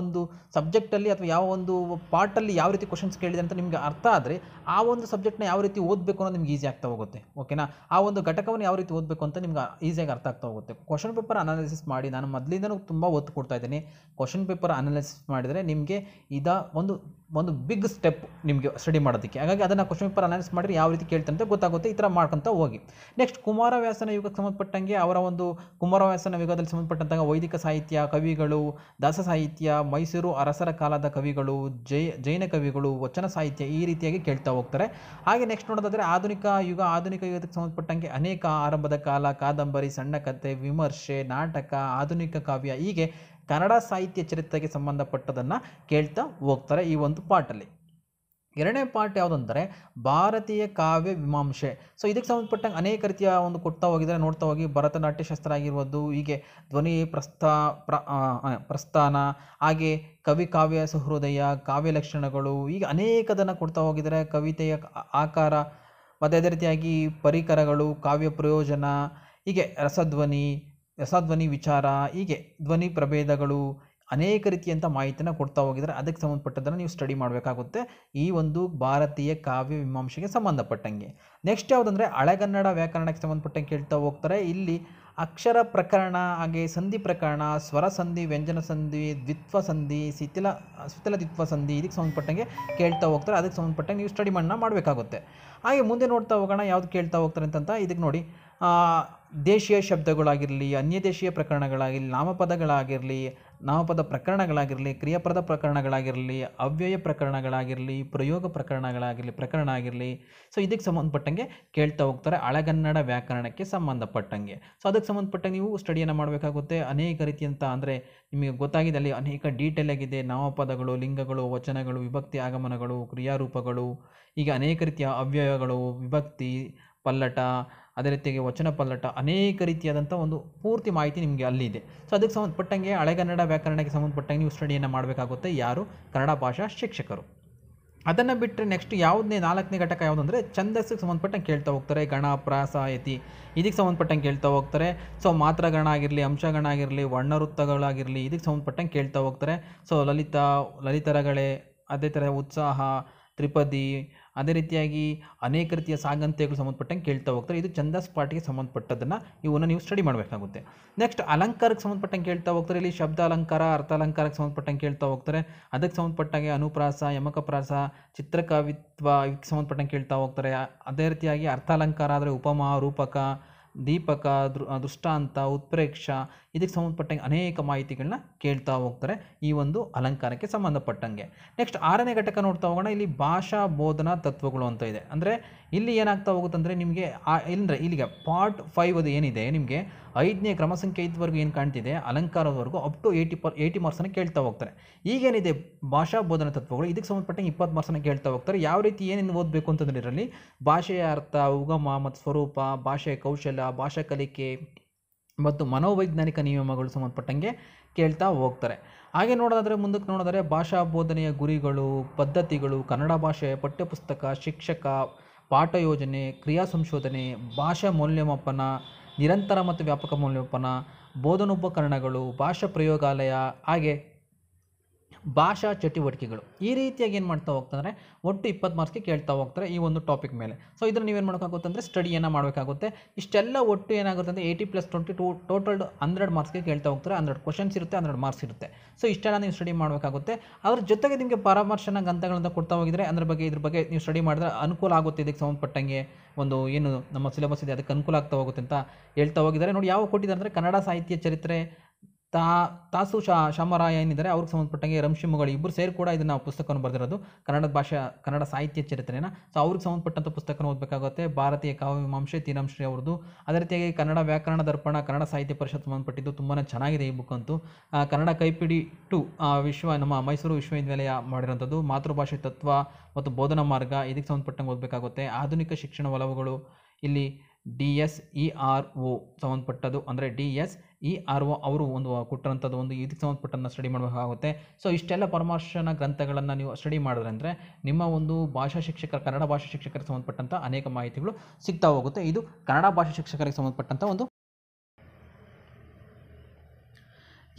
ಒಂದು ಸಬ್ಜೆಕ್ಟಲ್ಲಿ ಅಥವಾ ಯಾವ ಒಂದು ಪಾರ್ಟಲ್ಲಿ ಯಾವ ರೀತಿ ಕ್ವಶನ್ಸ್ ಕೇಳಿದೆ ಅಂತ ನಿಮಗೆ ಅರ್ಥ ಆದರೆ ಆ ಒಂದು ಸಬ್ಜೆಕ್ಟ್ನ ಯಾವ ರೀತಿ ಓದಬೇಕು ಅನ್ನೋದು ನಿಮ್ಗೆ ಈಸಿ ಆಗ್ತಾ ಹೋಗುತ್ತೆ ಓಕೆನಾ ಆ ಒಂದು ಘಟಕವನ್ನು ಯಾವ ರೀತಿ ಓದಬೇಕು ಅಂತ ನಿಮ್ಗೆ ಈಸಿಯಾಗಿ ಅರ್ಥ ಆಗ್ತಾ ಹೋಗುತ್ತೆ ಆಗುತ್ತೆ ಕ್ವಶನ್ ಪೇಪರ್ ಅನಾಲಿಸಿಸ್ ಮಾಡಿ ನಾನು ಮೊದಲಿಂದನೂ ತುಂಬ ಒತ್ತು ಕೊಡ್ತಾ ಇದ್ದೀನಿ ಕ್ವಶನ್ ಪೇಪರ್ ಅನಾಲಿಸಿಸ್ ಮಾಡಿದರೆ ನಿಮಗೆ ಇದ ಒಂದು ಒಂದು ಬಿಗ್ ಸ್ಟೆಪ್ ನಿಮಗೆ ಸ್ಟಡಿ ಮಾಡೋದಕ್ಕೆ ಹಾಗಾಗಿ ಅದನ್ನು ಕ್ವಶನ್ ಪೇಪರ್ ಅನಾಲಿಸ್ ಮಾಡಿದ್ರೆ ಯಾವ ರೀತಿ ಕೇಳ್ತಂತೆ ಗೊತ್ತಾಗುತ್ತೆ ಈ ಥರ ಮಾಡ್ಕೊತ ಹೋಗಿ ನೆಕ್ಸ್ಟ್ ಕುಮಾರವ್ಯಾಸನ ಯುಗಕ್ಕೆ ಸಂಬಂಧಪಟ್ಟಂಗೆ ಅವರ ಒಂದು ಕುಮಾರವ್ಯಾಸನ ಯುಗದಲ್ಲಿ ಸಂಬಂಧಪಟ್ಟಂತಹ ವೈದಿಕ ಸಾಹಿತ್ಯ ಕವಿಗಳು ದಾಸ ಸಾಹಿತ್ಯ ಮೈಸೂರು ಅರಸರ ಕಾಲದ ಕವಿಗಳು ಜೈ ಜೈನ ಕವಿಗಳು ವಚನ ಸಾಹಿತ್ಯ ಈ ರೀತಿಯಾಗಿ ಕೇಳ್ತಾ ಹೋಗ್ತಾರೆ ಹಾಗೆ ನೆಕ್ಸ್ಟ್ ನೋಡೋದಾದರೆ ಆಧುನಿಕ ಯುಗ ಆಧುನಿಕ ಯುಗಕ್ಕೆ ಸಂಬಂಧಪಟ್ಟಂಗೆ ಅನೇಕ ಆರಂಭದ ಕಾಲ ಕಾದಂಬರಿ ಸಣ್ಣ ಕಥೆ ವಿಮರ್ಶೆ ನಾಟಕ ಆಧುನಿಕ ಕಾವ್ಯ ಹೀಗೆ ಕನ್ನಡ ಸಾಹಿತ್ಯ ಚರಿತ್ರೆಗೆ ಸಂಬಂಧಪಟ್ಟದನ್ನು ಕೇಳ್ತಾ ಹೋಗ್ತಾರೆ ಈ ಒಂದು ಪಾಠಲ್ಲಿ ಎರಡನೇ ಪಾರ್ಟ್ ಯಾವುದಂದರೆ ಭಾರತೀಯ ಕಾವ್ಯ ಮೀಮಾಂಸೆ ಸೊ ಇದಕ್ಕೆ ಸಂಬಂಧಪಟ್ಟಂಗೆ ಅನೇಕ ರೀತಿಯ ಒಂದು ಕೊಡ್ತಾ ಹೋಗಿದರೆ ನೋಡ್ತಾ ಹೋಗಿ ಭರತನಾಟ್ಯಶಾಸ್ತ್ರ ಶಾಸ್ತ್ರ ಆಗಿರ್ಬೋದು ಹೀಗೆ ಧ್ವನಿ ಪ್ರಸ್ತಾ ಪ್ರ ಪ್ರಸ್ಥಾನ ಹಾಗೆ ಕವಿ ಕಾವ್ಯ ಸಹೃದಯ ಕಾವ್ಯ ಲಕ್ಷಣಗಳು ಹೀಗೆ ಅನೇಕದನ್ನು ಕೊಡ್ತಾ ಹೋಗಿದರೆ ಕವಿತೆಯ ಆಕಾರ ಮತ್ತು ಅದೇ ರೀತಿಯಾಗಿ ಪರಿಕರಗಳು ಕಾವ್ಯ ಪ್ರಯೋಜನ ಹೀಗೆ ರಸಧ್ವನಿ ರಸಧ್ವನಿ ವಿಚಾರ ಹೀಗೆ ಧ್ವನಿ ಪ್ರಭೇದಗಳು ಅನೇಕ ರೀತಿಯಂಥ ಮಾಹಿತಿನ ಕೊಡ್ತಾ ಹೋಗಿದ್ದಾರೆ ಅದಕ್ಕೆ ಸಂಬಂಧಪಟ್ಟದನ್ನು ನೀವು ಸ್ಟಡಿ ಮಾಡಬೇಕಾಗುತ್ತೆ ಈ ಒಂದು ಭಾರತೀಯ ಕಾವ್ಯ ಮೀಮಾಂಸೆಗೆ ಸಂಬಂಧಪಟ್ಟಂಗೆ ನೆಕ್ಸ್ಟ್ ಯಾವುದಂದರೆ ಹಳೆಗನ್ನಡ ವ್ಯಾಕರಣಕ್ಕೆ ಸಂಬಂಧಪಟ್ಟಂಗೆ ಕೇಳ್ತಾ ಹೋಗ್ತಾರೆ ಇಲ್ಲಿ ಅಕ್ಷರ ಪ್ರಕರಣ ಹಾಗೆ ಸಂಧಿ ಪ್ರಕರಣ ಸ್ವರ ಸಂಧಿ ವ್ಯಂಜನ ಸಂಧಿ ದ್ವಿತ್ವ ಸಂಧಿ ಶಿಥಿಲ ಶಿಥಿಲ ದ್ವಿತ್ವ ಸಂಧಿ ಇದಕ್ಕೆ ಸಂಬಂಧಪಟ್ಟಂಗೆ ಕೇಳ್ತಾ ಹೋಗ್ತಾರೆ ಅದಕ್ಕೆ ಸಂಬಂಧಪಟ್ಟಂಗೆ ನೀವು ಸ್ಟಡಿ ಮಣ್ಣ ಮಾಡಬೇಕಾಗುತ್ತೆ ಹಾಗೆ ಮುಂದೆ ನೋಡ್ತಾ ಹೋಗೋಣ ಯಾವ್ದು ಕೇಳ್ತಾ ಹೋಗ್ತಾರೆ ಅಂತಂತ ಇದಕ್ಕೆ ನೋಡಿ ದೇಶೀಯ ಶಬ್ದಗಳಾಗಿರಲಿ ಅನ್ಯ ದೇಶೀಯ ಪ್ರಕರಣಗಳಾಗಿರಲಿ ನಾಮಪದಗಳಾಗಿರಲಿ ನಾಮಪದ ಪ್ರಕರಣಗಳಾಗಿರಲಿ ಕ್ರಿಯಾಪದ ಪ್ರಕರಣಗಳಾಗಿರಲಿ ಅವ್ಯಯ ಪ್ರಕರಣಗಳಾಗಿರಲಿ ಪ್ರಯೋಗ ಪ್ರಕರಣಗಳಾಗಿರಲಿ ಪ್ರಕರಣ ಆಗಿರಲಿ ಸೊ ಇದಕ್ಕೆ ಸಂಬಂಧಪಟ್ಟಂಗೆ ಕೇಳ್ತಾ ಹೋಗ್ತಾರೆ ಅಳಗನ್ನಡ ವ್ಯಾಕರಣಕ್ಕೆ ಸಂಬಂಧಪಟ್ಟಂಗೆ ಸೊ ಅದಕ್ಕೆ ಸಂಬಂಧಪಟ್ಟಂಗೆ ನೀವು ಸ್ಟಡಿಯನ್ನು ಮಾಡಬೇಕಾಗುತ್ತೆ ಅನೇಕ ರೀತಿಯಂಥ ಅಂದರೆ ನಿಮಗೆ ಗೊತ್ತಾಗಿದೆ ಅಲ್ಲಿ ಅನೇಕ ಡೀಟೇಲ್ ಆಗಿದೆ ನಾಮಪದಗಳು ಲಿಂಗಗಳು ವಚನಗಳು ವಿಭಕ್ತಿ ಆಗಮನಗಳು ಕ್ರಿಯಾರೂಪಗಳು ಈಗ ಅನೇಕ ರೀತಿಯ ಅವ್ಯಯಗಳು ವಿಭಕ್ತಿ ಪಲ್ಲಟ ಅದೇ ರೀತಿಯಾಗಿ ವಚನ ಪಲ್ಲಟ ಅನೇಕ ರೀತಿಯಾದಂಥ ಒಂದು ಪೂರ್ತಿ ಮಾಹಿತಿ ನಿಮಗೆ ಅಲ್ಲಿದೆ ಸೊ ಅದಕ್ಕೆ ಸಂಬಂಧಪಟ್ಟಂಗೆ ಹಳೆಗನ್ನಡ ವ್ಯಾಕರಣಕ್ಕೆ ಸಂಬಂಧಪಟ್ಟಂಗೆ ನೀವು ಸ್ಟಡಿಯನ್ನು ಮಾಡಬೇಕಾಗುತ್ತೆ ಯಾರು ಕನ್ನಡ ಭಾಷಾ ಶಿಕ್ಷಕರು ಅದನ್ನು ಬಿಟ್ಟರೆ ನೆಕ್ಸ್ಟ್ ಯಾವುದನ್ನೇ ನಾಲ್ಕನೇ ಘಟಕ ಯಾವುದು ಅಂದರೆ ಛಂದಸ್ಸಿಗೆ ಸಂಬಂಧಪಟ್ಟಂಗೆ ಕೇಳ್ತಾ ಹೋಗ್ತಾರೆ ಗಣ ಪ್ರಾಸ ಯತಿ ಇದಕ್ಕೆ ಸಂಬಂಧಪಟ್ಟಂಗೆ ಕೇಳ್ತಾ ಹೋಗ್ತಾರೆ ಸೊ ಮಾತ್ರಗಣ ಆಗಿರಲಿ ಅಂಶಗಣ ಆಗಿರಲಿ ವರ್ಣವೃತ್ತಗಳಾಗಿರಲಿ ಇದಕ್ಕೆ ಸಂಬಂಧಪಟ್ಟಂಗೆ ಕೇಳ್ತಾ ಹೋಗ್ತಾರೆ ಸೊ ಲಲಿತಾ ಲಲಿತರಗಳೇ ಅದೇ ಥರ ಉತ್ಸಾಹ ತ್ರಿಪದಿ ಅದೇ ರೀತಿಯಾಗಿ ಅನೇಕ ರೀತಿಯ ಸಾಗಂತ್ಯಗಳು ಸಂಬಂಧಪಟ್ಟಂಗೆ ಕೇಳ್ತಾ ಹೋಗ್ತಾರೆ ಇದು ಛಂದಸ್ ಪಾಠಿಗೆ ಸಂಬಂಧಪಟ್ಟದನ್ನು ಇವನ್ನು ನೀವು ಸ್ಟಡಿ ಮಾಡಬೇಕಾಗುತ್ತೆ ನೆಕ್ಸ್ಟ್ ಅಲಂಕಾರಕ್ಕೆ ಸಂಬಂಧಪಟ್ಟಂಗೆ ಕೇಳ್ತಾ ಹೋಗ್ತಾರೆ ಇಲ್ಲಿ ಶಬ್ದ ಅಲಂಕಾರ ಅರ್ಥ ಅಲಂಕಾರಕ್ಕೆ ಸಂಬಂಧಪಟ್ಟಂಗೆ ಕೇಳ್ತಾ ಹೋಗ್ತಾರೆ ಅದಕ್ಕೆ ಸಂಬಂಧಪಟ್ಟಂಗೆ ಅನುಪ್ರಾಸ ಯಮಕಪ್ರಾಸ ಚಿತ್ರಕವಿತ್ವ ಇದಕ್ಕೆ ಸಂಬಂಧಪಟ್ಟಂಗೆ ಕೇಳ್ತಾ ಹೋಗ್ತಾರೆ ಅದೇ ರೀತಿಯಾಗಿ ಅಲಂಕಾರ ಆದರೆ ಉಪಮಾ ರೂಪಕ ದೀಪಕ ದೃ ದೃಷ್ಟಾಂತ ಉತ್ಪ್ರೇಕ್ಷ ಇದಕ್ಕೆ ಸಂಬಂಧಪಟ್ಟಂಗೆ ಅನೇಕ ಮಾಹಿತಿಗಳನ್ನ ಕೇಳ್ತಾ ಹೋಗ್ತಾರೆ ಈ ಒಂದು ಅಲಂಕಾರಕ್ಕೆ ಸಂಬಂಧಪಟ್ಟಂಗೆ ನೆಕ್ಸ್ಟ್ ಆರನೇ ಘಟಕ ನೋಡ್ತಾ ಹೋಗೋಣ ಇಲ್ಲಿ ಭಾಷಾ ಬೋಧನಾ ತತ್ವಗಳು ಅಂತ ಇದೆ ಅಂದರೆ ಇಲ್ಲಿ ಏನಾಗ್ತಾ ಹೋಗುತ್ತಂದರೆ ನಿಮಗೆ ಇಲ್ಲಂದರೆ ಇಲ್ಲಿಗೆ ಪಾರ್ಟ್ ಫೈವ್ ಅದು ಏನಿದೆ ನಿಮಗೆ ಐದನೇ ಕ್ರಮ ಸಂಖ್ಯೆ ಏನು ಕಾಣ್ತಿದೆ ಅಲಂಕಾರದವರೆಗೂ up to eighty per eighty ಮಾರ್ಕ್ಸನ್ನು ಕೇಳ್ತಾ ಹೋಗ್ತಾರೆ ಈಗೇನಿದೆ ಭಾಷಾ ಬೋಧನಾ ತತ್ವಗಳು ಇದಕ್ಕೆ ಸಂಬಂಧಪಟ್ಟಂಗೆ ಇಪ್ಪತ್ತು ಮಾರ್ಕ್ಸನ್ನು ಕೇಳ್ತಾ ಹೋಗ್ತಾರೆ ಯಾವ ರೀತಿ ಏನೇನು ಓದಬೇಕು ಅಂತಂದರೆ ಇದರಲ್ಲಿ ಭಾಷೆಯ ಅರ್ಥ ಉಗಮ ಮತ್ತು ಸ್ವರೂಪ ಭಾಷೆಯ ಕೌಶಲ ಭಾಷಾ ಕಲಿಕೆ ಮತ್ತು ಮನೋವೈಜ್ಞಾನಿಕ ನಿಯಮಗಳು ಸಂಬಂಧಪಟ್ಟಂಗೆ ಕೇಳ್ತಾ ಹೋಗ್ತಾರೆ ಹಾಗೆ ನೋಡೋದಾದರೆ ಮುಂದಕ್ಕೆ ನೋಡಿದರೆ ಭಾಷಾ ಬೋಧನೆಯ ಗುರಿಗಳು ಪದ್ಧತಿಗಳು ಕನ್ನಡ ಭಾಷೆ ಪಠ್ಯಪುಸ್ತಕ ಶಿಕ್ಷಕ ಪಾಠ ಯೋಜನೆ ಕ್ರಿಯಾ ಸಂಶೋಧನೆ ಭಾಷಾ ಮೌಲ್ಯಮಾಪನ ನಿರಂತರ ಮತ್ತು ವ್ಯಾಪಕ ಮೌಲ್ಯಮಾಪನ ಬೋಧನೋಪಕರಣಗಳು ಭಾಷಾ ಪ್ರಯೋಗಾಲಯ ಹಾಗೆ ಭಾಷಾ ಚಟುವಟಿಕೆಗಳು ಈ ರೀತಿಯಾಗಿ ಏನು ಮಾಡ್ತಾ ಹೋಗ್ತಂದರೆ ಒಟ್ಟು ಇಪ್ಪತ್ತು ಮಾರ್ಕ್ಸ್ಗೆ ಕೇಳ್ತಾ ಹೋಗ್ತಾರೆ ಈ ಒಂದು ಟಾಪಿಕ್ ಮೇಲೆ ಸೊ ಇದನ್ನು ನೀವೇನು ಮಾಡೋಕ್ಕಾಗುತ್ತೆ ಅಂದರೆ ಸ್ಟಡಿಯನ್ನು ಮಾಡಬೇಕಾಗುತ್ತೆ ಇಷ್ಟೆಲ್ಲ ಒಟ್ಟು ಏನಾಗುತ್ತೆ ಅಂದರೆ eighty plus twenty to total hundred ಮಾರ್ಕ್ಸ್ಗೆ ಕೇಳ್ತಾ ಹೋಗ್ತಾರೆ ಹಂಡ್ರೆಡ್ ಕ್ವಶನ್ಸ್ ಇರುತ್ತೆ ಹಂಡ್ರೆಡ್ ಮಾರ್ಕ್ಸ್ ಇರುತ್ತೆ ಸೊ ಇಷ್ಟೆಲ್ಲ ನೀವು ಸ್ಟಡಿ ಮಾಡಬೇಕಾಗುತ್ತೆ ಅದ್ರ ಜೊತೆಗೆ ನಿಮಗೆ ಪರಾಮರ್ಶನ ಗ್ರಂಥಗಳನ್ನು ಕೊಡ್ತಾ ಹೋಗಿದರೆ ಅದ್ರ ಬಗ್ಗೆ ಇದ್ರ ಬಗ್ಗೆ ನೀವು ಸ್ಟಡಿ ಮಾಡಿದ್ರೆ ಅನುಕೂಲ ಆಗುತ್ತೆ ಇದಕ್ಕೆ ಸಂಬಂಧಪಟ್ಟಂಗೆ ಒಂದು ಏನು ನಮ್ಮ ಸಿಲೆಬಸ್ ಇದೆ ಅದಕ್ಕೆ ಅನುಕೂಲ ಆಗ್ತಾ ಹೋಗುತ್ತೆ ಅಂತ ಹೇಳ್ತಾ ಹೋಗಿದ್ದಾರೆ ನೋಡಿ ಯಾವ ಕೊಟ್ಟಿದ್ದಾರೆ ಅಂದರೆ ಕನ್ನಡ ಸಾಹಿತ್ಯ ಚರಿತ್ರೆ ತಾ ತಾಸು ಶಾ ಶಾಮರಾಯ ಏನಿದ್ದಾರೆ ಅವ್ರಿಗೆ ಸಂಬಂಧಪಟ್ಟಂಗೆ ರಂಶಿಮಗಳು ಇಬ್ಬರು ಸೇರಿ ಕೂಡ ಇದನ್ನು ಪುಸ್ತಕವನ್ನು ಬರೆದಿರೋದು ಕನ್ನಡದ ಭಾಷೆ ಕನ್ನಡ ಸಾಹಿತ್ಯ ಚರಿತ್ರೆನ ಸೊ ಅವ್ರಿಗೆ ಸಂಬಂಧಪಟ್ಟಂಥ ಪುಸ್ತಕನ ಓದಬೇಕಾಗುತ್ತೆ ಭಾರತೀಯ ಕಾವ್ಯಮಾಂಶ ತೀರಾಂಶ್ರೀ ಅವ್ರದ್ದು ಅದೇ ರೀತಿಯಾಗಿ ಕನ್ನಡ ವ್ಯಾಕರಣ ದರ್ಪಣ ಕನ್ನಡ ಸಾಹಿತ್ಯ ಪರಿಷತ್ ಸಂಬಂಧಪಟ್ಟಿದ್ದು ತುಂಬಾ ಚೆನ್ನಾಗಿದೆ ಈ ಬುಕ್ ಅಂತೂ ಕನ್ನಡ ಕೈಪಿಡಿ ಟು ವಿಶ್ವ ನಮ್ಮ ಮೈಸೂರು ವಿಶ್ವವಿದ್ಯಾಲಯ ಮಾಡಿರೋಂಥದ್ದು ಮಾತೃಭಾಷೆ ತತ್ವ ಮತ್ತು ಬೋಧನಾ ಮಾರ್ಗ ಇದಕ್ಕೆ ಸಂಬಂಧಪಟ್ಟಂಗೆ ಓದಬೇಕಾಗುತ್ತೆ ಆಧುನಿಕ ಶಿಕ್ಷಣ ಒಲವುಗಳು ಇಲ್ಲಿ D S E R O ಸಂಬಂಧಪಟ್ಟದ್ದು ಅಂದರೆ D S E R O ಅವರು ಒಂದು ಕೊಟ್ಟಿರೋಂಥದ್ದು ಒಂದು ಇದಕ್ಕೆ ಸಂಬಂಧಪಟ್ಟಂಥ ಸ್ಟಡಿ ಮಾಡಬೇಕಾಗುತ್ತೆ ಸೊ ಇಷ್ಟೆಲ್ಲ ಪರಾಮರ್ಶನ ಗ್ರಂಥಗಳನ್ನು ನೀವು ಸ್ಟಡಿ ಮಾಡಿದ್ರೆ ನಿಮ್ಮ ಒಂದು ಭಾಷಾ ಶಿಕ್ಷಕರ ಕನ್ನಡ ಭಾಷಾ ಶಿಕ್ಷಕರಿಗೆ ಸಂಬಂಧಪಟ್ಟಂಥ ಅನೇಕ ಮಾಹಿತಿಗಳು ಸಿಗ್ತಾ ಹೋಗುತ್ತೆ ಇದು ಕನ್ನಡ ಭಾಷಾ ಶಿಕ್ಷಕರಿಗೆ ಸಂಬಂಧಪಟ್ಟಂಥ ಒಂದು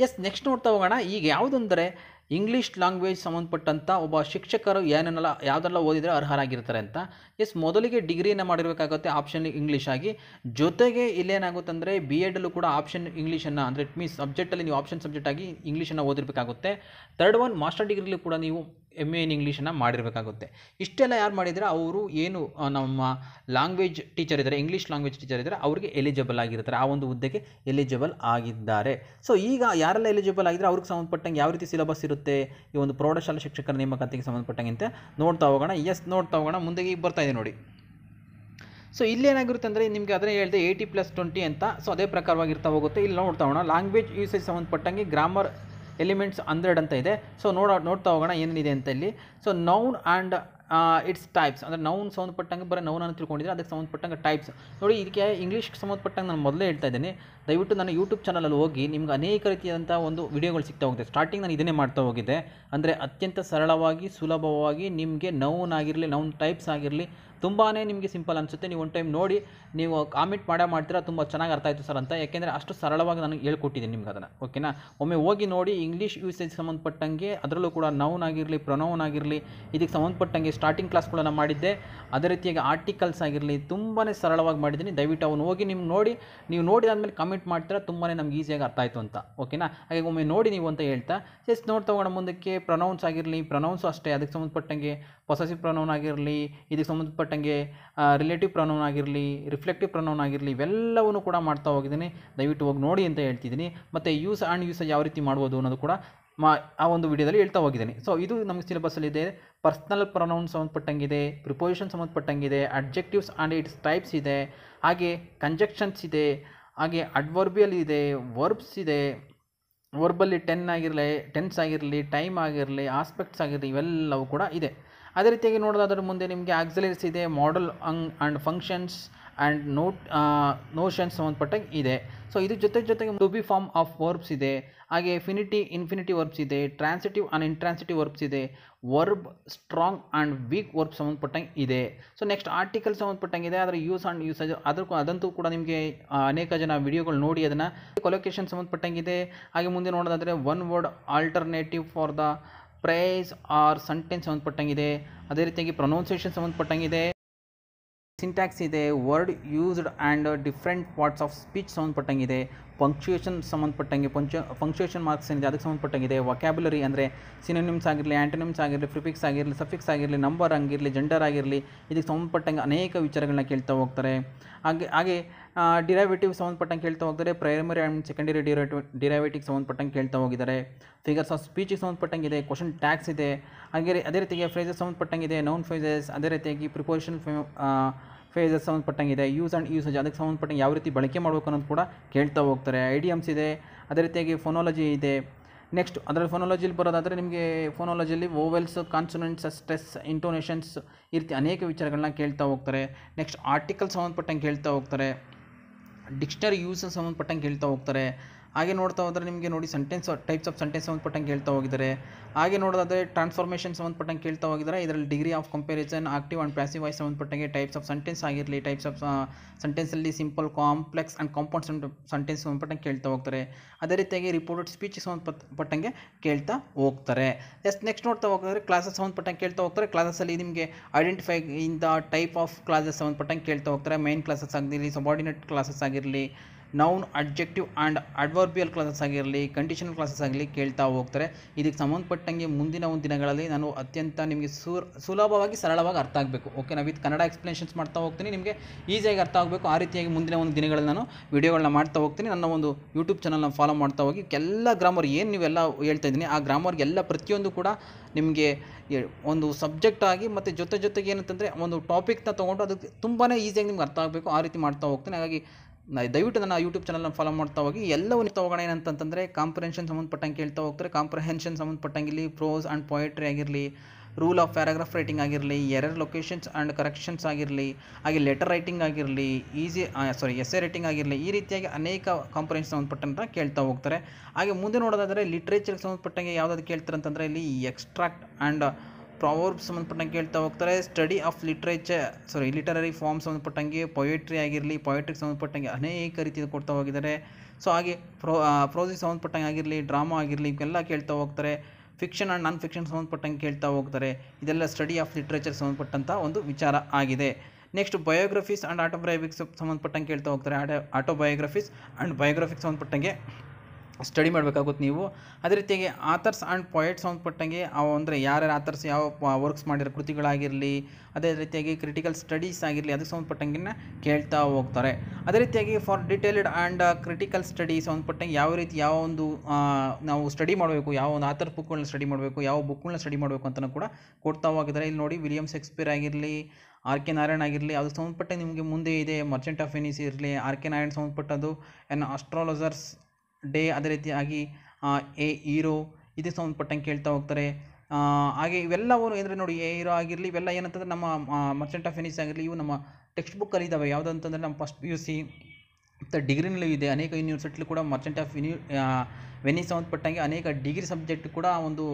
ಎಸ್ ನೆಕ್ಸ್ಟ್ ನೋಡ್ತಾ ಹೋಗೋಣ ಈಗ ಯಾವುದಂದರೆ ಇಂಗ್ಲೀಷ್ ಲ್ಯಾಂಗ್ವೇಜ್ ಸಂಬಂಧಪಟ್ಟಂಥ ಒಬ್ಬ ಶಿಕ್ಷಕರು ಏನೇನೆಲ್ಲ ಯಾವುದೆಲ್ಲ ಓದಿದರೆ ಅರ್ಹರಾಗಿರ್ತಾರೆ ಅಂತ ಎಸ್ ಮೊದಲಿಗೆ ಡಿಗ್ರಿನ ಮಾಡಿರಬೇಕಾಗುತ್ತೆ ಆಪ್ಷನ್ ಇಂಗ್ಲೀಷ್ ಆಗಿ ಜೊತೆಗೆ ಅಂದರೆ ಬಿ ಎಡಲ್ಲೂ ಕೂಡ ಆಪ್ಷನ್ ಇಂಗ್ಲೀಷನ್ನು ಅಂದರೆ ಇಟ್ ಮೀನ್ಸ್ ಸಬ್ಜೆಕ್ಟಲ್ಲಿ ನೀವು ಆಪ್ಷನ್ ಸಬ್ಜೆಕ್ಟಾಗಿ ಇಂಗ್ಲೀಷನ್ನು ಓದಿರಬೇಕಾಗುತ್ತೆ ತರ್ಡ್ ಒನ್ ಮಾಸ್ಟರ್ ಡಿಗ್ರಿಲಿ ಕೂಡ ನೀವು ಎಮ್ ಎ ಇನ್ ಇಂಗ್ಲೀಷನ್ನು ಮಾಡಿರಬೇಕಾಗುತ್ತೆ ಇಷ್ಟೆಲ್ಲ ಯಾರು ಮಾಡಿದರೆ ಅವರು ಏನು ನಮ್ಮ ಲ್ಯಾಂಗ್ವೇಜ್ ಟೀಚರ್ ಇದ್ದಾರೆ ಇಂಗ್ಲೀಷ್ ಲ್ಯಾಂಗ್ವೇಜ್ ಟೀಚರ್ ಇದ್ದಾರೆ ಅವರಿಗೆ ಎಲಿಜಿಬಲ್ ಆಗಿರ್ತಾರೆ ಆ ಒಂದು ಹುದ್ದೆಗೆ ಎಲಿಜಿಬಲ್ ಆಗಿದ್ದಾರೆ ಸೊ ಈಗ ಯಾರೆಲ್ಲ ಎಲಿಜಿಬಲ್ ಆಗಿದ್ದರೆ ಅವ್ರಿಗೆ ಸಂಬಂಧಪಟ್ಟಂಗೆ ಯಾವ ರೀತಿ ಸಿಲೆಬಸ್ ಇರುತ್ತೆ ಈ ಒಂದು ಪ್ರೌಢಶಾಲಾ ಶಿಕ್ಷಕರ ನೇಮಕಾತಿಗೆ ಸಂಬಂಧಪಟ್ಟಂಗೆ ನೋಡ್ತಾ ಹೋಗೋಣ ಎಸ್ ನೋಡ್ತಾ ಹೋಗೋಣ ಮುಂದೆ ಈಗ ಬರ್ತಾ ಇದೆ ನೋಡಿ ಸೊ ಇಲ್ಲೇನಾಗಿರುತ್ತೆ ಅಂದರೆ ನಿಮಗೆ ಅದನ್ನೇ ಹೇಳಿದೆ ಏಯ್ಟಿ ಪ್ಲಸ್ ಟ್ವೆಂಟಿ ಅಂತ ಸೊ ಅದೇ ಪ್ರಕಾರವಾಗಿರ್ತಾ ಹೋಗುತ್ತೆ ಇಲ್ಲಿ ನೋಡ್ತಾ ಹೋಗೋಣ ಲ್ಯಾಂಗ್ವೇಜ್ ಯೂಸೇಜ್ ಸಂಬಂಧಪಟ್ಟಂಗೆ ಗ್ರಾಮರ್ ಎಲಿಮೆಂಟ್ಸ್ ಹಂಡ್ರೆಡ್ ಅಂತ ಇದೆ ಸೊ ನೋಡ ನೋಡ್ತಾ ಹೋಗೋಣ ಏನೇನಿದೆ ಅಂತ ಇಲ್ಲಿ so noun and its types ಅಂದರೆ ನೌನ್ ಸಂಬಂಧಪಟ್ಟಂಗೆ ಬರೀ ನೌನ್ ಅಂತ ತಿಳ್ಕೊಂಡಿದ್ರೆ ಅದಕ್ಕೆ ಸಂಬಂಧಪಟ್ಟಂಗೆ ಟೈಪ್ಸ್ ನೋಡಿ ಇದಕ್ಕೆ ಇಂಗ್ಲೀಷ್ಗೆ ಸಂಬಂಧಪಟ್ಟಂಗೆ ನಾನು ಮೊದಲೇ ಹೇಳ್ತಾ ಇದ್ದೀನಿ ದಯವಿಟ್ಟು ನಾನು ಯೂಟ್ಯೂಬ್ ಚಾನಲಲ್ಲಿ ಹೋಗಿ ನಿಮ್ಗೆ ಅನೇಕ ರೀತಿಯಾದಂಥ ಒಂದು ವಿಡಿಯೋಗಳು ಸಿಗ್ತಾ ಹೋಗುತ್ತೆ ಸ್ಟಾರ್ಟಿಂಗ್ ನಾನು ಇದನ್ನೇ ಮಾಡ್ತಾ ಹೋಗಿದ್ದೆ ಅಂದರೆ ಅತ್ಯಂತ ಸರಳವಾಗಿ ಸುಲಭವಾಗಿ ನಿಮಗೆ ನೌನ್ ಆಗಿರಲಿ ನೌನ್ ಟೈಪ್ಸ್ ಆಗಿರಲಿ ತುಂಬಾ ನಿಮಗೆ ಸಿಂಪಲ್ ಅನಿಸುತ್ತೆ ನೀವು ಒನ್ ಟೈಮ್ ನೋಡಿ ನೀವು ಕಾಮೆಂಟ್ ಮಾಡೇ ಮಾಡ್ತೀರಾ ತುಂಬ ಚೆನ್ನಾಗಿ ಅರ್ಥ ಆಯಿತು ಸರ್ ಅಂತ ಯಾಕೆಂದರೆ ಅಷ್ಟು ಸರಳವಾಗಿ ನಾನು ಹೇಳ್ಕೊಟ್ಟಿದ್ದೀನಿ ನಿಮ್ಗೆ ಅದನ್ನು ಓಕೆನಾ ಒಮ್ಮೆ ಹೋಗಿ ನೋಡಿ ಇಂಗ್ಲೀಷ್ ಯೂಸೇಜ್ ಸಂಬಂಧಪಟ್ಟಂಗೆ ಅದರಲ್ಲೂ ಕೂಡ ನೌನ್ ಆಗಿರಲಿ ಪ್ರೊನೌನ್ ಆಗಿರಲಿ ಇದಕ್ಕೆ ಸಂಬಂಧಪಟ್ಟಂಗೆ ಸ್ಟಾರ್ಟಿಂಗ್ ಕ್ಲಾಸ್ ಮಾಡಿದ್ದೆ ಅದೇ ರೀತಿಯಾಗಿ ಆರ್ಟಿಕಲ್ಸ್ ಆಗಿರಲಿ ತುಂಬಾ ಸರಳವಾಗಿ ಮಾಡಿದ್ದೀನಿ ದಯವಿಟ್ಟು ಅವನು ಹೋಗಿ ನಿಮ್ಗೆ ನೋಡಿ ನೀವು ನೋಡಿದ ಆದಮೇಲೆ ಕಮೆಂಟ್ ಮಾಡ್ತೀರಾ ತುಂಬಾ ನಮ್ಗೆ ಈಸಿಯಾಗಿ ಅರ್ಥ ಆಯಿತು ಅಂತ ಓಕೆನಾ ಹಾಗೆ ಒಮ್ಮೆ ನೋಡಿ ನೀವು ಅಂತ ಹೇಳ್ತಾ ಜಸ್ಟ್ ನೋಡಿ ಹೋಗೋಣ ಮುಂದಕ್ಕೆ ಪ್ರೊನೌನ್ಸ್ ಆಗಿರಲಿ ಪ್ರೊನೌನ್ಸ್ ಅಷ್ಟೇ ಅದಕ್ಕೆ ಸಂಬಂಧಪಟ್ಟಂಗೆ ಪೊಸೆಸಿವ್ ಪ್ರೊನೌನ್ ಆಗಿರಲಿ ಇದಕ್ಕೆ ಸಂಬಂಧಪಟ್ಟ ಕೊಟ್ಟಂಗೆ ರಿಲೇಟಿವ್ ಪ್ರೊನೌನ್ ಆಗಿರಲಿ ರಿಫ್ಲೆಕ್ಟಿವ್ ಪ್ರೊನೌನ್ ಆಗಿರಲಿ ಇವೆಲ್ಲವನ್ನೂ ಕೂಡ ಮಾಡ್ತಾ ಹೋಗಿದ್ದೀನಿ ದಯವಿಟ್ಟು ಹೋಗಿ ನೋಡಿ ಅಂತ ಹೇಳ್ತಿದ್ದೀನಿ ಮತ್ತು ಯೂಸ್ ಆ್ಯಂಡ್ ಯೂಸ್ ಯಾವ ರೀತಿ ಮಾಡ್ಬೋದು ಅನ್ನೋದು ಕೂಡ ಮಾ ಆ ಒಂದು ವಿಡಿಯೋದಲ್ಲಿ ಹೇಳ್ತಾ ಹೋಗಿದ್ದೀನಿ ಸೊ ಇದು ನಮಗೆ ಸಿಲೆಬಸಲ್ಲಿದೆ ಪರ್ಸ್ನಲ್ ಪ್ರೊನೌನ್ ಸಂಬಂಧಪಟ್ಟಂಗಿದೆ ಪ್ರಿಪೊಸಿಷನ್ ಸಂಬಂಧಪಟ್ಟಂಗಿದೆ ಅಡ್ಜೆಕ್ಟಿವ್ಸ್ ಆ್ಯಂಡ್ ಇಟ್ಸ್ ಟೈಪ್ಸ್ ಇದೆ ಹಾಗೆ ಕಂಜೆಕ್ಷನ್ಸ್ ಇದೆ ಹಾಗೆ ಅಡ್ವರ್ಬಿಯಲ್ ಇದೆ ವರ್ಬ್ಸ್ ಇದೆ ವರ್ಬಲ್ಲಿ ಟೆನ್ ಆಗಿರಲಿ ಟೆನ್ಸ್ ಆಗಿರಲಿ ಟೈಮ್ ಆಗಿರಲಿ ಆಸ್ಪೆಕ್ಟ್ಸ್ ಆಗಿರಲಿ ಇವೆಲ್ಲವೂ ಕೂಡ ಇದೆ ಅದೇ ರೀತಿಯಾಗಿ ನೋಡೋದಾದ್ರೆ ಮುಂದೆ ನಿಮಗೆ ಆಕ್ಸಿಲರೀಸ್ ಇದೆ ಮಾಡಲ್ ಅಂಗ್ and functions and note notions ಸಂಬಂಧಪಟ್ಟಂಗೆ ಇದೆ ಸೊ ಇದು ಜೊತೆ ಜೊತೆಗೆ to be form of verbs ಇದೆ ಹಾಗೆ ಫಿನಿಟಿ ಇನ್ಫಿನಿಟಿ ವರ್ಬ್ಸ್ ಇದೆ ಟ್ರಾನ್ಸಿಟಿವ್ ಆ್ಯಂಡ್ ಇಂಟ್ರಾನ್ಸಿಟಿವ್ ವರ್ಬ್ಸ್ ಇದೆ verb strong and weak verb ಸಂಬಂಧಪಟ್ಟಂಗೆ ಇದೆ ಸೊ ನೆಕ್ಸ್ಟ್ ಆರ್ಟಿಕಲ್ ಸಂಬಂಧಪಟ್ಟಂಗೆ ಇದೆ ಅದರ ಯೂಸ್ ಆ್ಯಂಡ್ ಯೂಸೇಜ್ ಅದಕ್ಕೂ ಅದಂತೂ ಕೂಡ ನಿಮಗೆ ಅನೇಕ ಜನ ವಿಡಿಯೋಗಳು ನೋಡಿ ಅದನ್ನು ಕೊಲೊಕೇಶನ್ ಸಂಬಂಧಪಟ್ಟಂಗೆ ಇದೆ ಹಾಗೆ ಮುಂದೆ ನೋಡೋದಾದರೆ one word alternative for the phrase or sentence ಸಂಬಂಧಪಟ್ಟಂಗಿದೆ ಅದೇ ರೀತಿಯಾಗಿ ಪ್ರೊನೌನ್ಸಿಯೇಷನ್ ಸಂಬಂಧಪಟ್ಟಂಗಿದೆ ಸಿಂಟ್ಯಾಕ್ಸ್ ಇದೆ word used and different parts of speech ಸಂಬಂಧಪಟ್ಟಂಗಿದೆ ಪಂಕ್ಚುಯೇಷನ್ ಸಂಬಂಧಪಟ್ಟಂಗೆ ಪಂಚು ಪಂಕ್ಚುಯೇಷನ್ ಮಾರ್ಕ್ಸ್ ಏನಿದೆ ಅದಕ್ಕೆ ಸಂಬಂಧಪಟ್ಟಂಗಿದೆ ವಕ್ಯಾಬುಲರಿ ಅಂದರೆ ಸಿನೋನಿಮ್ಸ್ ಆಗಿರಲಿ ಆ್ಯಂಟೋನಿಮ್ಸ್ ಆಗಿರಲಿ ಫ್ರಿಫಿಕ್ಸ್ ಆಗಿರಲಿ ಸಫಿಕ್ಸ್ ಆಗಿರಲಿ ನಂಬರ್ ಆಗಿರಲಿ ಜೆಂಡರ್ ಆಗಿರಲಿ ಇದಕ್ಕೆ ಸಂಬಂಧಪಟ್ಟಂಗೆ ಅನೇಕ ವಿಚಾರಗಳನ್ನ ಕೇಳ್ತಾ ಹೋಗ್ತಾರೆ ಹಾಗೆ ಹಾಗೆ ಡಿರೈವೇಟಿವ್ ಸಂಬಂಧಪಟ್ಟಂಗೆ ಹೇಳ್ತಾ ಹೋಗ್ತಾರೆ ಪ್ರೈಮರಿ ಆ್ಯಂಡ್ ಸೆಕೆಂಡರಿ ಡಿರೈಟಿವ್ ಡಿರೈವೇಟಿಗೆ ಸಂಬಂಧಪಟ್ಟಂಗೆ ಹೇಳ್ತಾ ಹೋಗಿದ್ದಾರೆ ಫಿಗರ್ಸ್ ಆಫ್ ಸ್ಪೀಚಿಗೆ ಸಂಬಂಧಪಟ್ಟಂಗೆ ಇದೆ ಕ್ವಶನ್ ಟ್ಯಾಕ್ಸ್ ಇದೆ ಹಾಗೆ ಅದೇ ರೀತಿಯಾಗಿ ಫ್ರೇಜಸ್ ಸಂಬಂಧಪಟ್ಟಂಗೆ ಇದೆ ನೌನ್ ಫ್ರೇಜಸ್ ಅದೇ ರೀತಿಯಾಗಿ ಪ್ರಿಪೋಸಿಷನ್ ಫೇಜಸ್ ಸಂಬಂಧಪಟ್ಟಂಗೆ ಇದೆ ಯೂಸ್ ಆ್ಯಂಡ್ ಯೂಸೇಜ್ ಅದಕ್ಕೆ ಸಂಬಂಧಪಟ್ಟಂಗೆ ಯಾವ ರೀತಿ ಬಳಕೆ ಮಾಡಬೇಕು ಅನ್ನೋದು ಕೂಡ ಕೇಳ್ತಾ ಹೋಗ್ತಾರೆ ಐಡಿಯಮ್ಸ್ ಇದೆ ಅದೇ ರೀತಿಯಾಗಿ ಫೋನಾಲಜಿ ಇದೆ ನೆಕ್ಸ್ಟ್ ಅದರಲ್ಲಿ ಫೋನಾಲಜಿಲಿ ಬರೋದಾದರೆ ನಿಮಗೆ ಫೋನಾಲಜಿಯಲ್ಲಿ ಓವೆಲ್ಸ್ ಕಾನ್ಸೊನೆಂಟ್ಸ್ ಸ್ಟ್ರೆಸ್ ಇಂಟೋನೇಷನ್ಸ್ ಈ ರೀತಿ ಅನೇಕ ವಿಚಾರಗಳನ್ನ ಕೇಳ್ತಾ ಹೋಗ್ತಾರೆ ನೆಕ್ಸ್ಟ್ ಆರ್ಟಿಕಲ್ ಸಂಬಂಧಪಟ್ಟಂಗೆ ಕೇಳ್ತಾ ಹೋಗ್ತಾರೆ ಡಿಕ್ಷನರಿ ಯೂಸ್ ಸಂಬಂಧಪಟ್ಟಂಗೆ ಹೇಳ್ತಾ ಹೋಗ್ತಾರೆ ಹಾಗೆ ನೋಡ್ತಾ ಹೋದರೆ ನಿಮಗೆ ನೋಡಿ ಸೆಂಟೆನ್ಸ್ ಟೈಪ್ಸ್ ಆಫ್ ಸೆಂಟೆನ್ಸ್ ಸಂಬಂಧಪಟ್ಟಂಗೆ ಹೇಳ್ತಾ ಹೋಗಿದ್ದಾರೆ ಹಾಗೆ ನೋಡೋದಾದರೆ ಟ್ರಾನ್ಸ್ಫಾರ್ಮೇಷನ್ ಸಂಬಂಧಪಟ್ಟಂಗೆ ಕೇಳ್ತಾ ಹೋಗಿದ್ದಾರೆ ಇದರಲ್ಲಿ degree of comparison active and passive voice ಸಂಬಂಧಪಟ್ಟಂಗೆ ಟೈಪ್ಸ್ ಆಫ್ ಸೆಂಟೆನ್ಸ್ ಆಗಿರಲಿ ಟೈಪ್ಸ್ ಆಫ್ ಸೆಂಟೆನ್ಸಲ್ಲಿ simple complex and compound sentence ಸಂಬಂಧಪಟ್ಟಂಗೆ ಕೇಳ್ತಾ ಹೋಗ್ತಾರೆ ಅದೇ ರೀತಿಯಾಗಿ ರಿಪೋರ್ಟೆಡ್ ಸ್ಪೀಚ್ ಸಂಬಂಧಪಟ್ಟಂಗೆ ಕೇಳ್ತಾ ಹೋಗ್ತಾರೆ ಎಸ್ ನೆಕ್ಸ್ಟ್ ನೋಡ್ತಾ ಹೋಗಿದ್ರೆ ಕ್ಲಾಸಸ್ ಸಂಬಂಧಪಟ್ಟಂಗೆ ಕೇಳ್ತಾ ಹೋಗ್ತಾರೆ ಕ್ಲಾಸಸ್ಸಲ್ಲಿ ನಿಮಗೆ ಐಡೆಂಟಿಫೈ ಇಂದ ಟೈಪ್ ಆಫ್ ಕ್ಲಾಸಸ್ ಸಂಬಂಧಪಟ್ಟಂಗೆ ಕೇಳ್ತಾ ಹೋಗ್ತಾರೆ ಮೈನ್ ಕ್ಲಾಸಸ್ ಆಗಿರಲಿ ಸಬಾರ್ಡಿನೇಟ್ ಕ್ಲಾಸಸ್ ಆಗಿರಲಿ noun objective and adverbial clauses ಆಗಿರಲಿ ಕಂಡೀಷನಲ್ ಕ್ಲಾಸಸ್ ಆಗಲಿ ಕೇಳ್ತಾ ಹೋಗ್ತಾರೆ ಇದಕ್ಕೆ ಸಂಬಂಧಪಟ್ಟಂಗೆ ಮುಂದಿನ ಒಂದು ದಿನಗಳಲ್ಲಿ ನಾನು ಅತ್ಯಂತ ನಿಮಗೆ ಸೂರ್ ಸುಲಭವಾಗಿ ಸರಳವಾಗಿ ಅರ್ಥ ಆಗಬೇಕು ಓಕೆ ನಾವು ಇದು ಕನ್ನಡ ಎಕ್ಸ್ಪ್ಲೇಷನ್ಸ್ ಮಾಡ್ತಾ ಹೋಗ್ತೀನಿ ನಿಮಗೆ ಈಸಿಯಾಗಿ ಅರ್ಥ ಆಗಬೇಕು ಆ ರೀತಿಯಾಗಿ ಮುಂದಿನ ಒಂದು ದಿನಗಳಲ್ಲಿ ನಾನು ವಿಡಿಯೋಗಳನ್ನ ಮಾಡ್ತಾ ಹೋಗ್ತೀನಿ ನನ್ನ ಒಂದು ಯೂಟ್ಯೂಬ್ ಚಾನಲ್ನ ಫಾಲೋ ಮಾಡ್ತಾ ಹೋಗಿ ಎಲ್ಲ ಗ್ರಾಮರ್ ಏನು ನೀವೆಲ್ಲ ಹೇಳ್ತಾ ಇದ್ದೀನಿ ಆ ಗ್ರಾಮರ್ಗೆಲ್ಲ ಪ್ರತಿಯೊಂದು ಕೂಡ ನಿಮಗೆ ಒಂದು ಸಬ್ಜೆಕ್ಟ್ ಆಗಿ ಮತ್ತು ಜೊತೆ ಜೊತೆಗೆ ಏನಂತಂದರೆ ಒಂದು ಟಾಪಿಕ್ನ ತೊಗೊಂಡು ಅದಕ್ಕೆ ತುಂಬಾ ಈಸಿಯಾಗಿ ನಿಮ್ಗೆ ಅರ್ಥ ಆಗಬೇಕು ಆ ರೀತಿ ಮಾಡ್ತಾ ಹೋಗ್ತೀನಿ ಹಾಗಾಗಿ ದಯವಿಟ್ಟು ನನ್ನ ಯೂಟ್ಯೂಬ್ ಚಾನಲ್ನ ಫಾಲೋ ಮಾಡ್ತಾ ಹೋಗಿ ಎಲ್ಲವನ್ನು ಹೋಗೋಣ ಏನಂತಂತಂದರೆ ಕಾಂಪ್ರಹೆನ್ಷನ್ ಸಂಬಂಧಪಟ್ಟಂಗೆ ಕೇಳ್ತಾ ಹೋಗ್ತಾರೆ ಕಾಂಪ್ರಹೆನ್ಷನ್ ಸಂಬಂಧಪಟ್ಟಂಗೆ ಇಲ್ಲಿ ಪ್ರೋಸ್ ಆ್ಯಂಡ್ ಪೊಯೆಟ್ರಿ ಆಗಿರಲಿ ರೂಲ್ ಆಫ್ ಪ್ಯಾರಾಗ್ರಾಫ್ ರೈಟಿಂಗ್ ಆಗಿರಲಿ ಎರರ್ ಲೊಕೇಶನ್ಸ್ ಆ್ಯಂಡ್ ಕರೆಕ್ಷನ್ಸ್ ಆಗಿರಲಿ ಹಾಗೆ ಲೆಟರ್ ರೈಟಿಂಗ್ ಆಗಿರಲಿ ಈಸಿ ಸಾರಿ ಎಸ್ಸೆ ರೈಟಿಂಗ್ ಆಗಿರಲಿ ಈ ರೀತಿಯಾಗಿ ಅನೇಕ ಕಾಂಪ್ರೆನ್ಷನ್ ಸಂಬಂಧಪಟ್ಟಂತ ಕೇಳ್ತಾ ಹೋಗ್ತಾರೆ ಹಾಗೆ ಮುಂದೆ ನೋಡೋದಾದರೆ ಲಿಟ್ರೇಚರ್ಗೆ ಸಂಬಂಧಪಟ್ಟಂಗೆ ಯಾವುದಾದ್ರು ಕೇಳ್ತಾರಂತಂದರೆ ಇಲ್ಲಿ ಎಕ್ಸ್ಟ್ರಾಕ್ಟ್ ಆ್ಯಂಡ್ ಪ್ರಾವರ್ಬ್ ಸಂಬಂಧಪಟ್ಟಂಗೆ ಹೇಳ್ತಾ ಹೋಗ್ತಾರೆ study of literature sorry literary form ಸಂಬಂಧಪಟ್ಟಂಗೆ ಪೊಯೆಟ್ರಿ ಆಗಿರಲಿ ಪೊಯೆಟ್ರಿಗೆ ಸಂಬಂಧಪಟ್ಟಂಗೆ ಅನೇಕ ರೀತಿಯಲ್ಲಿ ಕೊಡ್ತಾ ಹೋಗಿದ್ದಾರೆ ಸೊ ಹಾಗೆ ಪ್ರೋ ಪ್ರೋಸಿಗೆ ಸಂಬಂಧಪಟ್ಟಂಗೆ ಆಗಿರಲಿ ಡ್ರಾಮಾ ಆಗಿರಲಿ ಇವೆಲ್ಲ ಕೇಳ್ತಾ ಹೋಗ್ತಾರೆ ಫಿಕ್ಷನ್ ಆ್ಯಂಡ್ ನಾನ್ ಫಿಕ್ಷನ್ ಸಂಬಂಧಪಟ್ಟಂಗೆ ಕೇಳ್ತಾ ಹೋಗ್ತಾರೆ ಇದೆಲ್ಲ ಸ್ಟಡಿ ಆಫ್ ಲಿಟ್ರೇಚರ್ ಸಂಬಂಧಪಟ್ಟಂಥ ಒಂದು ವಿಚಾರ ಆಗಿದೆ ನೆಕ್ಸ್ಟ್ ಬಯೋಗ್ರಫೀಸ್ ಆ್ಯಂಡ್ ಆಟೋಬಯೋಗ್ರಫಿಕ್ಸ್ ಸಂಬಂಧಪಟ್ಟಂಗೆ ಕೇಳ್ತಾ ಹೋಗ್ತಾರೆ ಆಟೋ ಆಟೋಬಯೋಗ್ರಫೀಸ್ ಆ್ಯಂಡ್ ಬಯೋಗ್ರಫಿಕ್ಸ್ ಸಂಬಂಧಪಟ್ಟಂಗೆ ಸ್ಟಡಿ ಮಾಡಬೇಕಾಗುತ್ತೆ ನೀವು ಅದೇ ರೀತಿಯಾಗಿ ಆಥರ್ಸ್ ಆ್ಯಂಡ್ ಪೊಯೆಟ್ಸ್ ಸಂಬಂಧಪಟ್ಟಂಗೆ ಅವು ಅಂದರೆ ಯಾರ್ಯಾರು ಆಥರ್ಸ್ ಯಾವ ವರ್ಕ್ಸ್ ಮಾಡಿರೋ ಕೃತಿಗಳಾಗಿರಲಿ ಅದೇ ರೀತಿಯಾಗಿ ಕ್ರಿಟಿಕಲ್ ಸ್ಟಡೀಸ್ ಆಗಿರಲಿ ಅದಕ್ಕೆ ಸಂಬಂಧಪಟ್ಟಂಗಿನ ಕೇಳ್ತಾ ಹೋಗ್ತಾರೆ ಅದೇ ರೀತಿಯಾಗಿ for detailed and critical studies ಸಂಬಂಧಪಟ್ಟಂಗೆ ಯಾವ ರೀತಿ ಯಾವ ಒಂದು ನಾವು ಸ್ಟಡಿ ಮಾಡಬೇಕು ಯಾವ ಒಂದು ಆಥರ್ ಬುಕ್ಗಳನ್ನ ಸ್ಟಡಿ ಮಾಡಬೇಕು ಯಾವ ಬುಕ್ಗಳನ್ನ ಸ್ಟಡಿ ಮಾಡಬೇಕು ಅಂತಲೂ ಕೂಡ ಕೊಡ್ತಾ ಹೋಗಿದ್ದಾರೆ ಇಲ್ಲಿ ನೋಡಿ ವಿಲಿಯಮ್ ಶೇಕ್ಸ್ಪಿಯರ್ ಆಗಿರಲಿ ಆರ್ ಕೆ ನಾರಾಯಣ ಆಗಿರಲಿ ಅದಕ್ಕೆ ಸಂಬಂಧಪಟ್ಟ ನಿಮಗೆ ಮುಂದೆ ಇದೆ ಮರ್ಚೆಂಟ್ ಆಫ್ ವೆನಿಸ್ ಇರಲಿ ಆರ್ ಕೆ ನಾರಾಯಣ್ ಸಂಬಂಧಪಟ್ಟದ್ದು ಆ್ಯಂಡ್ ಆಸ್ಟ್ರಾಲಜರ್ಸ್ ಡೇ ಅದೇ ರೀತಿಯಾಗಿ ಎ ಈರೋ ಇದಕ್ಕೆ ಸಂಬಂಧಪಟ್ಟಂಗೆ ಕೇಳ್ತಾ ಹೋಗ್ತಾರೆ ಹಾಗೆ ಇವೆಲ್ಲವೂ ಏನಂದರೆ ನೋಡಿ ಎ ಈರೋ ಆಗಿರಲಿ ಇವೆಲ್ಲ ಏನಂತಂದರೆ ನಮ್ಮ ಮರ್ಚೆಂಟ್ ಆಫ್ ಎನಿಸ್ ಆಗಿರಲಿ ಇವು ನಮ್ಮ ಟೆಕ್ಸ್ಟ್ ಬುಕ್ಕಲ್ಲಿ ಇದ್ದಾವೆ ಯಾವುದಂತಂದರೆ ನಮ್ಮ ಫಸ್ಟ್ ಪಿ ಯು ಸಿ ಮತ್ತು ಡಿಗ್ರಿನಲ್ಲೂ ಇದೆ ಅನೇಕ ಯೂನಿವರ್ಸಿಟಿಲಿ ಕೂಡ ಮರ್ಚೆಂಟ್ ಆಫ್ ಯುನಿ ವೆನಿಸ್ ಸಂಬಂಧಪಟ್ಟಂಗೆ ಅನೇಕ ಡಿಗ್ರಿ ಸಬ್ಜೆಕ್ಟ್ ಕೂಡ ಒಂದು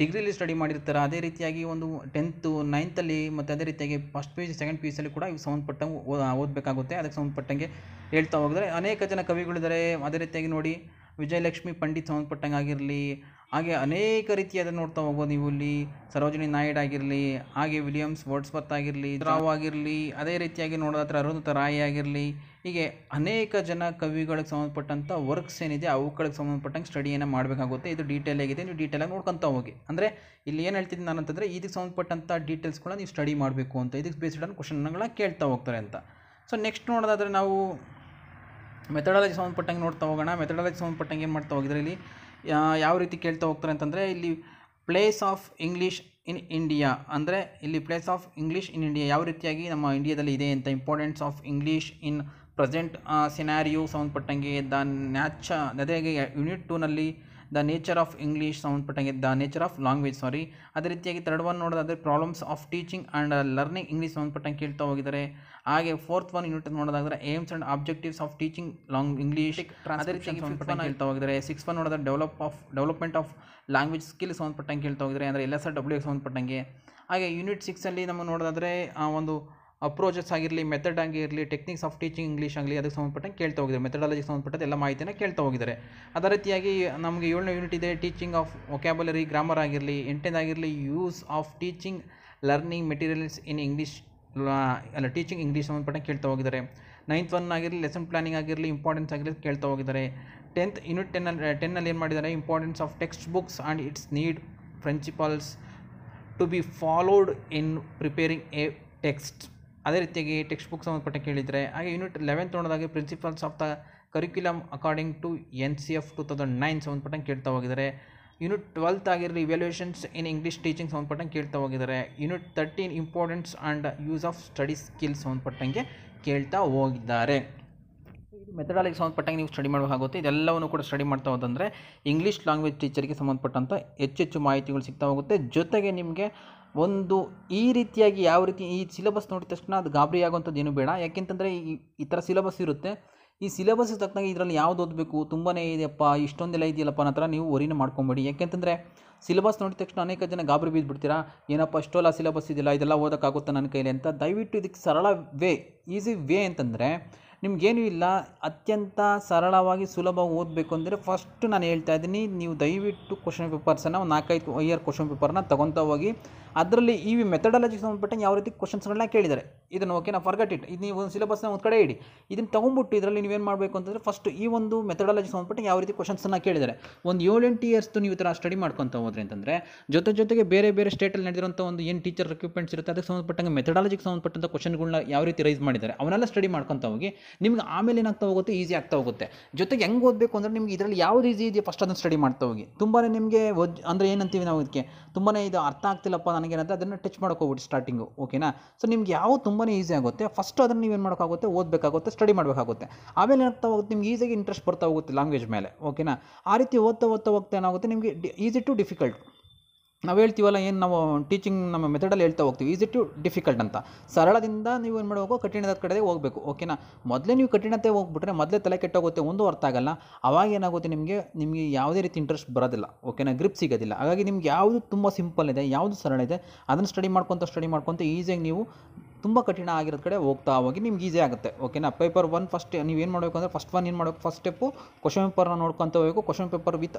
ಡಿಗ್ರಿಲಿ ಸ್ಟಡಿ ಮಾಡಿರ್ತಾರೆ ಅದೇ ರೀತಿಯಾಗಿ ಒಂದು ಟೆಂತು ನೈನ್ತಲ್ಲಿ ಮತ್ತು ಅದೇ ರೀತಿಯಾಗಿ first P U C second P U ಸಿಯಲ್ಲಿ ಕೂಡ ಇವು ಸಂಬಂಧಪಟ್ಟಂಗೆ ಓದಬೇಕಾಗುತ್ತೆ ಅದಕ್ಕೆ ಸಂಬಂಧಪಟ್ಟಂಗೆ ಹೇಳ್ತಾ ಹೋದರೆ ಅನೇಕ ಜನ ಕವಿಗಳಿದ್ದಾರೆ ಅದೇ ರೀತಿಯಾಗಿ ನೋಡಿ ವಿಜಯಲಕ್ಷ್ಮಿ ಪಂಡಿತ್ ಸಂಬಂಧಪಟ್ಟಂಗೆ ಆಗಿರಲಿ ಹಾಗೆ ಅನೇಕ ರೀತಿಯಾದ ನೋಡ್ತಾ ಹೋಗೋದು ನೀವು ಇಲ್ಲಿ ಸರೋಜಿನಿ ನಾಯ್ಡ್ ಆಗಿರಲಿ ಹಾಗೆ ವಿಲಿಯಮ್ಸ್ ವರ್ಡ್ಸ್ಪತ್ ಆಗಿರಲಿ ರಾವ್ ಆಗಿರಲಿ ಅದೇ ರೀತಿಯಾಗಿ ನೋಡೋದಾದ್ರೆ ಅರುಂಧತ ರಾಯ್ ಆಗಿರಲಿ ಹೀಗೆ ಅನೇಕ ಜನ ಕವಿಗಳಿಗೆ ಸಂಬಂಧಪಟ್ಟಂಥ ವರ್ಕ್ಸ್ ಏನಿದೆ ಅವುಗಳಿಗೆ ಸಂಬಂಧಪಟ್ಟಂಗೆ ಸ್ಟಡಿಯನ್ನು ಮಾಡಬೇಕಾಗುತ್ತೆ ಇದು ಡೀಟೇಲ್ ಆಗಿದೆ ನೀವು ಆಗಿ ನೋಡ್ಕೊತಾ ಹೋಗಿ ಅಂದರೆ ಇಲ್ಲಿ ಏನು ಹೇಳ್ತಿದ್ದೀನಿ ನಾನು ಅಂತಂದರೆ ಇದಕ್ಕೆ ಸಂಬಂಧಪಟ್ಟಂಥ ಡೀಟೇಲ್ಸ್ಗಳನ್ನ ನೀವು ಸ್ಟಡಿ ಮಾಡಬೇಕು ಅಂತ ಇದಕ್ಕೆ ಬೇಸ್ಡ್ ಆನ್ ಕ್ವಶನ್ಗಳ ಕೇಳ್ತಾ ಹೋಗ್ತಾರೆ ಅಂತ ಸೊ ನೆಕ್ಸ್ಟ್ ನೋಡೋದಾದ್ರೆ ನಾವು ಮೆಥಡಾಲಜಿ ಸಂಬಂಧಪಟ್ಟಂಗೆ ನೋಡ್ತಾ ಹೋಗೋಣ ಮೆಥಡಾಲಜಿ ಸಂಬಂಧಪಟ್ಟಂಗೆ ಏನು ಮಾಡ್ತಾ ಹೋಗಿದ್ರೆ ಇಲ್ಲಿ ಯಾವ ರೀತಿ ಕೇಳ್ತಾ ಹೋಗ್ತಾರೆ ಅಂತಂದರೆ ಇಲ್ಲಿ place of English in India ಅಂದರೆ ಇಲ್ಲಿ place of English in India ಯಾವ ರೀತಿಯಾಗಿ ನಮ್ಮ ಇಂಡಿಯಾದಲ್ಲಿ ಇದೆ ಅಂತ importance of English in present scenario ಸಂಬಂಧಪಟ್ಟಂಗೆ ದ ನ್ಯಾಚ ಅದಾಗಿ ಯೂನಿಟ್ ಟೂನಲ್ಲಿ ದ ನೇಚರ್ ಆಫ್ ಇಂಗ್ಲೀಷ್ ಸಂಬಂಧಪಟ್ಟಂಗೆ the nature of language sorry ಅದೇ ರೀತಿಯಾಗಿ ತರ್ಡ್ ಒನ್ ನೋಡೋದಾದರೆ problems of teaching and learning English ಸಂಬಂಧಪಟ್ಟಂಗೆ ಕೇಳ್ತಾ ಹೋಗಿದ್ದಾರೆ ಹಾಗೆ ಫೋರ್ತ್ ಒನ್ ಯೂನಿಟ್ ನೋಡೋದಾದ್ರೆ aims and objectives of teaching long English ಅದೇ ರೀತಿಯಾಗಿ ಹೇಳ್ತಾ ಹೋಗಿದ್ದಾರೆ ಸಿಕ್ಸ್ ಒನ್ ನೋಡಿದ್ರೆ develop of development of language skill ಸಂಬಂಧಪಟ್ಟಂಗೆ ಹೇಳ್ತಾ ಹೋಗಿದ್ರೆ ಅಂದರೆ ಎಲ್ ಎಸ್ ಆರ್ ಡಬ್ಲ್ಯೂ ಸಂಬಂಧಪಟ್ಟಂಗೆ ಹಾಗೆ ಯೂನಿಟ್ ಸಿಕ್ಸಲ್ಲಿ ನಮ್ಮ ಆ ಒಂದು ಅಪ್ರೋಚಸ್ ಆಗಿರಲಿ ಮೆಥಡ್ ಆಗಿರಲಿ ಟೆಕ್ನಿಕ್ಸ್ ಆಫ್ ಟೀಚಿಂಗ್ ಇಂಗ್ಲೀಷ್ ಆಗಲಿ ಅದಕ್ಕೆ ಸಂಬಂಧಪಟ್ಟಂಗೆ ಕೇಳ್ತಾ ಹೋಗಿದ್ದಾರೆ ಮೆಥಡಾಲಜಿಗೆ ಸಂಬಂಧಪಟ್ಟಂತೆ ಎಲ್ಲ ಮಾಹಿತಿನ ಕೇಳ್ತಾ ಹೋಗಿದ್ದಾರೆ ಅದೇ ರೀತಿಯಾಗಿ ನಮಗೆ ಏಳನೇ ಯೂನಿಟ್ ಇದೆ ಟೀಚಿಂಗ್ ಆಫ್ ವೊಕ್ಯಾಬುಲರಿ ಗ್ರಾಮರ್ ಆಗಿರಲಿ ಎಂಟನೇದಾಗಿರಲಿ use of teaching learning materials in English ಅಲ್ಲ ಟೀಚಿಂಗ್ ಇಂಗ್ಲೀಷ್ ಸಂಬಂಧಪಟ್ಟ ಕೇಳ್ತಾ ಹೋಗಿದ್ದಾರೆ ನೈನ್ತ್ ಒನ್ ಆಗಿರಲಿ ಲೆಸನ್ ಪ್ಲಾನಿಂಗ್ ಆಗಿರಲಿ ಇಂಪಾರ್ಟೆನ್ಸ್ ಆಗಿರಲಿ ಕೇಳ್ತಾ ಹೋಗಿದ್ದಾರೆ ಟೆಂತ್ ಯೂನಿಟ್ ಟೆನ್ನಲ್ಲಿ ಟೆನ್ನಲ್ಲಿ ಏನು ಮಾಡಿದ್ದಾರೆ importance of text books and its need principles to be followed in preparing a text ಅದೇ ರೀತಿಯಾಗಿ ಟೆಕ್ಸ್ಟ್ ಬುಕ್ ಸಂಬಂಧಪಟ್ಟ ಕೇಳಿದರೆ ಹಾಗೆ ಯೂನಿಟ್ ಲೆವೆಂತ್ ನೋಡೋದಾಗಿ principles of the curriculum according to N C F two thousand nine ಸಂಬಂಧಪಟ್ಟಂಗೆ ಕೇಳ್ತಾ ಹೋಗಿದ್ದಾರೆ unit twelfth ಆಗಿರಲಿ ಇವ್ಯಾಲ್ಯೂಯೇಷನ್ಸ್ ಇನ್ ಇಂಗ್ಲೀಷ್ ಟೀಚಿಂಗ್ ಸಂಬಂಧಪಟ್ಟಂಗೆ ಕೇಳ್ತಾ ಹೋಗಿದ್ದಾರೆ unit thirteen importance and use of study skills ಸಂಬಂಧಪಟ್ಟಂಗೆ ಕೇಳ್ತಾ ಹೋಗಿದ್ದಾರೆ ಇದು ಮೆಥಡಾಲಜಿ ಸಂಬಂಧಪಟ್ಟಂಗೆ ನೀವು ಸ್ಟಡಿ ಮಾಡಬೇಕಾಗುತ್ತೆ ಇದೆಲ್ಲವನ್ನು ಕೂಡ ಸ್ಟಡಿ ಮಾಡ್ತಾ ಹೋದಂದರೆ ಇಂಗ್ಲೀಷ್ ಲ್ಯಾಂಗ್ವೇಜ್ ಟೀಚರಿಗೆ ಸಂಬಂಧಪಟ್ಟಂಥ ಹೆಚ್ಚೆಚ್ಚು ಮಾಹಿತಿಗಳು ಸಿಗ್ತಾ ಹೋಗುತ್ತೆ ಜೊತೆಗೆ ನಿಮಗೆ ಒಂದು ಈ ರೀತಿಯಾಗಿ ಯಾವ ರೀತಿ ಈ ಸಿಲೆಬಸ್ ನೋಡಿದ ತಕ್ಷಣ ಅದು ಗಾಬರಿ ಆಗುವಂಥದ್ದು ಏನು ಬೇಡ ಯಾಕೆಂತಂದರೆ ಈ ಈ ಥರ ಸಿಲೆಬಸ್ ಇರುತ್ತೆ ಈ ಸಿಲೆಬಸ್ ತಕ್ಕನಾಗಿ ಇದರಲ್ಲಿ ಯಾವ್ದು ಓದಬೇಕು ತುಂಬಾ ಇದೆಯಪ್ಪ ಇಷ್ಟೊಂದೆಲ್ಲ ಇದೆಯಲ್ಲಪ್ಪ ಅನ್ನೋ ಥರ ನೀವು ವರಿನ ಮಾಡ್ಕೊಬೇಡಿ ಯಾಕೆಂತಂದರೆ ಸಿಲೆಬಸ್ ನೋಡಿದ ತಕ್ಷಣ ಅನೇಕ ಜನ ಗಾಬರಿ ಬೀದ್ಬಿಡ್ತೀರಾ ಏನಪ್ಪ ಅಷ್ಟೊಲ್ಲ ಸಿಲೆಬಸ್ ಇದೆಯಲ್ಲ ಇದೆಲ್ಲ ಓದೋಕ್ಕಾಗುತ್ತೆ ನನ್ನ ಕೈಲಿ ಅಂತ ದಯವಿಟ್ಟು ಇದಕ್ಕೆ ಸರಳ ವೇ ಈಸಿ ವೇ ಅಂತಂದರೆ ನಿಮ್ಗೇನು ಇಲ್ಲ ಅತ್ಯಂತ ಸರಳವಾಗಿ ಸುಲಭವಾಗಿ ಓದಬೇಕು ಅಂದರೆ ಫಸ್ಟ್ ನಾನು ಹೇಳ್ತಾ ಇದ್ದೀನಿ ನೀವು ದಯವಿಟ್ಟು ಕ್ವಶನ್ ಪೇಪರ್ಸನ್ನು ಒಂದು ನಾಲ್ಕೈದು ಇಯರ್ ಕ್ವಶನ್ ಪೇಪರ್ನ ತೊಗೊತಾ ಹೋಗಿ ಅದರಲ್ಲಿ ಈ ಮೆಥಡಾಲಜಿಗೆ ಸಂಬಂಧಪಟ್ಟಂಗೆ ಯಾವ ರೀತಿ ಕ್ವಶನ್ಸ್ಗಳನ್ನ ಕೇಳಿದ್ದಾರೆ ಇದನ್ನು ಓಕೆ ನಾವು ಫರ್ಗಟ್ ಇಟ್ ಇದು ನೀವು ಒಂದು ಸಿಲೆಬಸ್ನ ಒಂದು ಕಡೆ ಇಡಿ ಇದನ್ನು ತೊಗೊಂಡ್ಬಿಟ್ಟು ಇದರಲ್ಲಿ ನೀವೇನು ಮಾಡಬೇಕು ಅಂತಂದರೆ ಫಸ್ಟ್ ಈ ಒಂದು ಮೆಥಡಾಲಜಿ ಸಂಬಂಧಪಟ್ಟಂಗೆ ಯಾವ ರೀತಿ ಕ್ವಶನ್ಸನ್ನು ಕೇಳಿದ್ದಾರೆ ಒಂದು ಏಳು ಎಂಟು ಇಯರ್ಸ್ದು ನೀವು ಈ ಥರ ಸ್ಟಡಿ ಮಾಡ್ಕೊತ ಹೋದ್ರೆ ಅಂತಂದರೆ ಜೊತೆ ಜೊತೆಗೆ ಬೇರೆ ಬೇರೆ ಸ್ಟೇಟಲ್ಲಿ ನಡೆದಿರುವಂಥ ಒಂದು ಏನು ಟೀಚರ್ ರಿಕ್ವಿಪ್ಮೆಂಟ್ಸ್ ಇರುತ್ತೆ ಅದಕ್ಕೆ ಸಂಬಂಧಪಟ್ಟಂಗೆ ಮೆಥಡಾಲಜಿಗೆ ಸಂಬಂಧಪಟ್ಟಂಥ ಕ್ವಶನ್ಗಳನ್ನ ಯಾವ ರೀತಿ ರೈಸ್ ಮಾಡಿದ್ದಾರೆ ಅವನ್ನೆಲ್ಲ ಸ್ಟಡಿ ಮಾಡ್ಕೊತ ಹೋಗಿ ನಿಮ್ಗೆ ಆಮೇಲೆ ಏನಾಗ್ತಾ ಹೋಗುತ್ತೆ ಈಸಿ ಆಗ್ತಾ ಹೋಗುತ್ತೆ ಜೊತೆಗೆ ಹೆಂಗೆ ಓದಬೇಕು ಅಂದರೆ ನಿಮ್ಗೆ ಇದರಲ್ಲಿ ಯಾವ್ದು ಈಸಿ ಇದೆಯಾ ಫಸ್ಟ್ ಅದನ್ನು ಸ್ಟಡಿ ಮಾಡ್ತಾ ಹೋಗಿ ತುಂಬಾ ನಿಮಗೆ ಅಂದರೆ ಏನಂತೀವಿ ನಾವು ಇದಕ್ಕೆ ತುಂಬಾ ಇದು ಅರ್ಥ ಆಗ್ತಿಲ್ಲಪ್ಪ ನನಗೆ ನನಗೇನಂತ ಅದನ್ನು ಟಚ್ ಹೋಗ್ಬಿಟ್ಟು ಸ್ಟಾರ್ಟಿಂಗು ಓಕೆನಾ ಸೊ ನಿಮ್ಗೆ ಯಾವ ತುಂಬಾ ಈಸಿ ಆಗುತ್ತೆ ಫಸ್ಟ್ ಅದನ್ನು ಏನು ಮಾಡೋಕ್ಕಾಗುತ್ತೆ ಓದಬೇಕಾಗುತ್ತೆ ಸ್ಟಡಿ ಮಾಡಬೇಕಾಗುತ್ತೆ ಆಮೇಲೆ ಏನಾಗ್ತಾ ಹೋಗುತ್ತೆ ನಿಮ್ಗೆ ಈಸಿಯಾಗಿ ಇಂಟ್ರೆಸ್ಟ್ ಬರ್ತಾ ಹೋಗುತ್ತೆ ಲ್ಯಾಂಗ್ವೇಜ್ ಮೇಲೆ ಓಕೆನಾ ಆ ರೀತಿ ಓದ್ತಾ ಓದ್ತಾ ಹೋಗ್ತಾ ಏನಾಗುತ್ತೆ ನಿಮಗೆ ಈಸಿ ಟು ಡಿಫಿಕಲ್ಟ್ ನಾವು ಹೇಳ್ತೀವಲ್ಲ ಏನು ನಾವು ಟೀಚಿಂಗ್ ನಮ್ಮ ಮೆಥಡಲ್ಲಿ ಹೇಳ್ತಾ ಹೋಗ್ತೀವಿ ಈಸಿ ಟು ಡಿಫಿಕಲ್ಟ್ ಅಂತ ಸರಳದಿಂದ ನೀವು ಏನು ಮಾಡಬೇಕು ಕಠಿಣದ ಕಡೆ ಹೋಗಬೇಕು ಓಕೆನಾ ಮೊದಲೇ ನೀವು ಕಠಿಣತೆ ಹೋಗ್ಬಿಟ್ರೆ ಮೊದಲೇ ತಲೆ ಕೆಟ್ಟೋಗುತ್ತೆ ಒಂದು ಅರ್ಥ ಆಗಲ್ಲ ಅವಾಗ ಏನಾಗುತ್ತೆ ನಿಮಗೆ ನಿಮಗೆ ಯಾವುದೇ ರೀತಿ ಇಂಟ್ರೆಸ್ಟ್ ಬರೋದಿಲ್ಲ ಓಕೆನಾ ಗ್ರಿಪ್ ಸಿಗೋದಿಲ್ಲ ಹಾಗಾಗಿ ನಿಮ್ಗೆ ಯಾವುದು ತುಂಬ ಸಿಂಪಲ್ ಇದೆ ಯಾವುದು ಸರಳ ಇದೆ ಅದನ್ನು ಸ್ಟಡಿ ಮಾಡ್ಕೊತ ಸ್ಟಡಿ ಮಾಡ್ಕೊತ ಈಸಿಯಾಗಿ ನೀವು ತುಂಬ ಕಠಿಣ ಆಗಿರೋದು ಕಡೆ ಹೋಗ್ತಾ ಹೋಗಿ ನಿಮ್ಗೆ ಈಸಿ ಆಗುತ್ತೆ ಓಕೆನಾ ಪೇಪರ್ ಒನ್ ಫಸ್ಟ್ ನೀವು ಏನು ಮಾಡಬೇಕು ಅಂದರೆ ಫಸ್ಟ್ ಒನ್ ಏನು ಮಾಡಬೇಕು ಫಸ್ಟ್ ಸ್ಟೆಪ್ಪು ಕ್ವಶನ್ ಪೇಪರ್ನ ನೋಡ್ಕೊತ ಹೋಗಬೇಕು ಕ್ವಶನ್ ಪೇಪರ್ ವಿತ್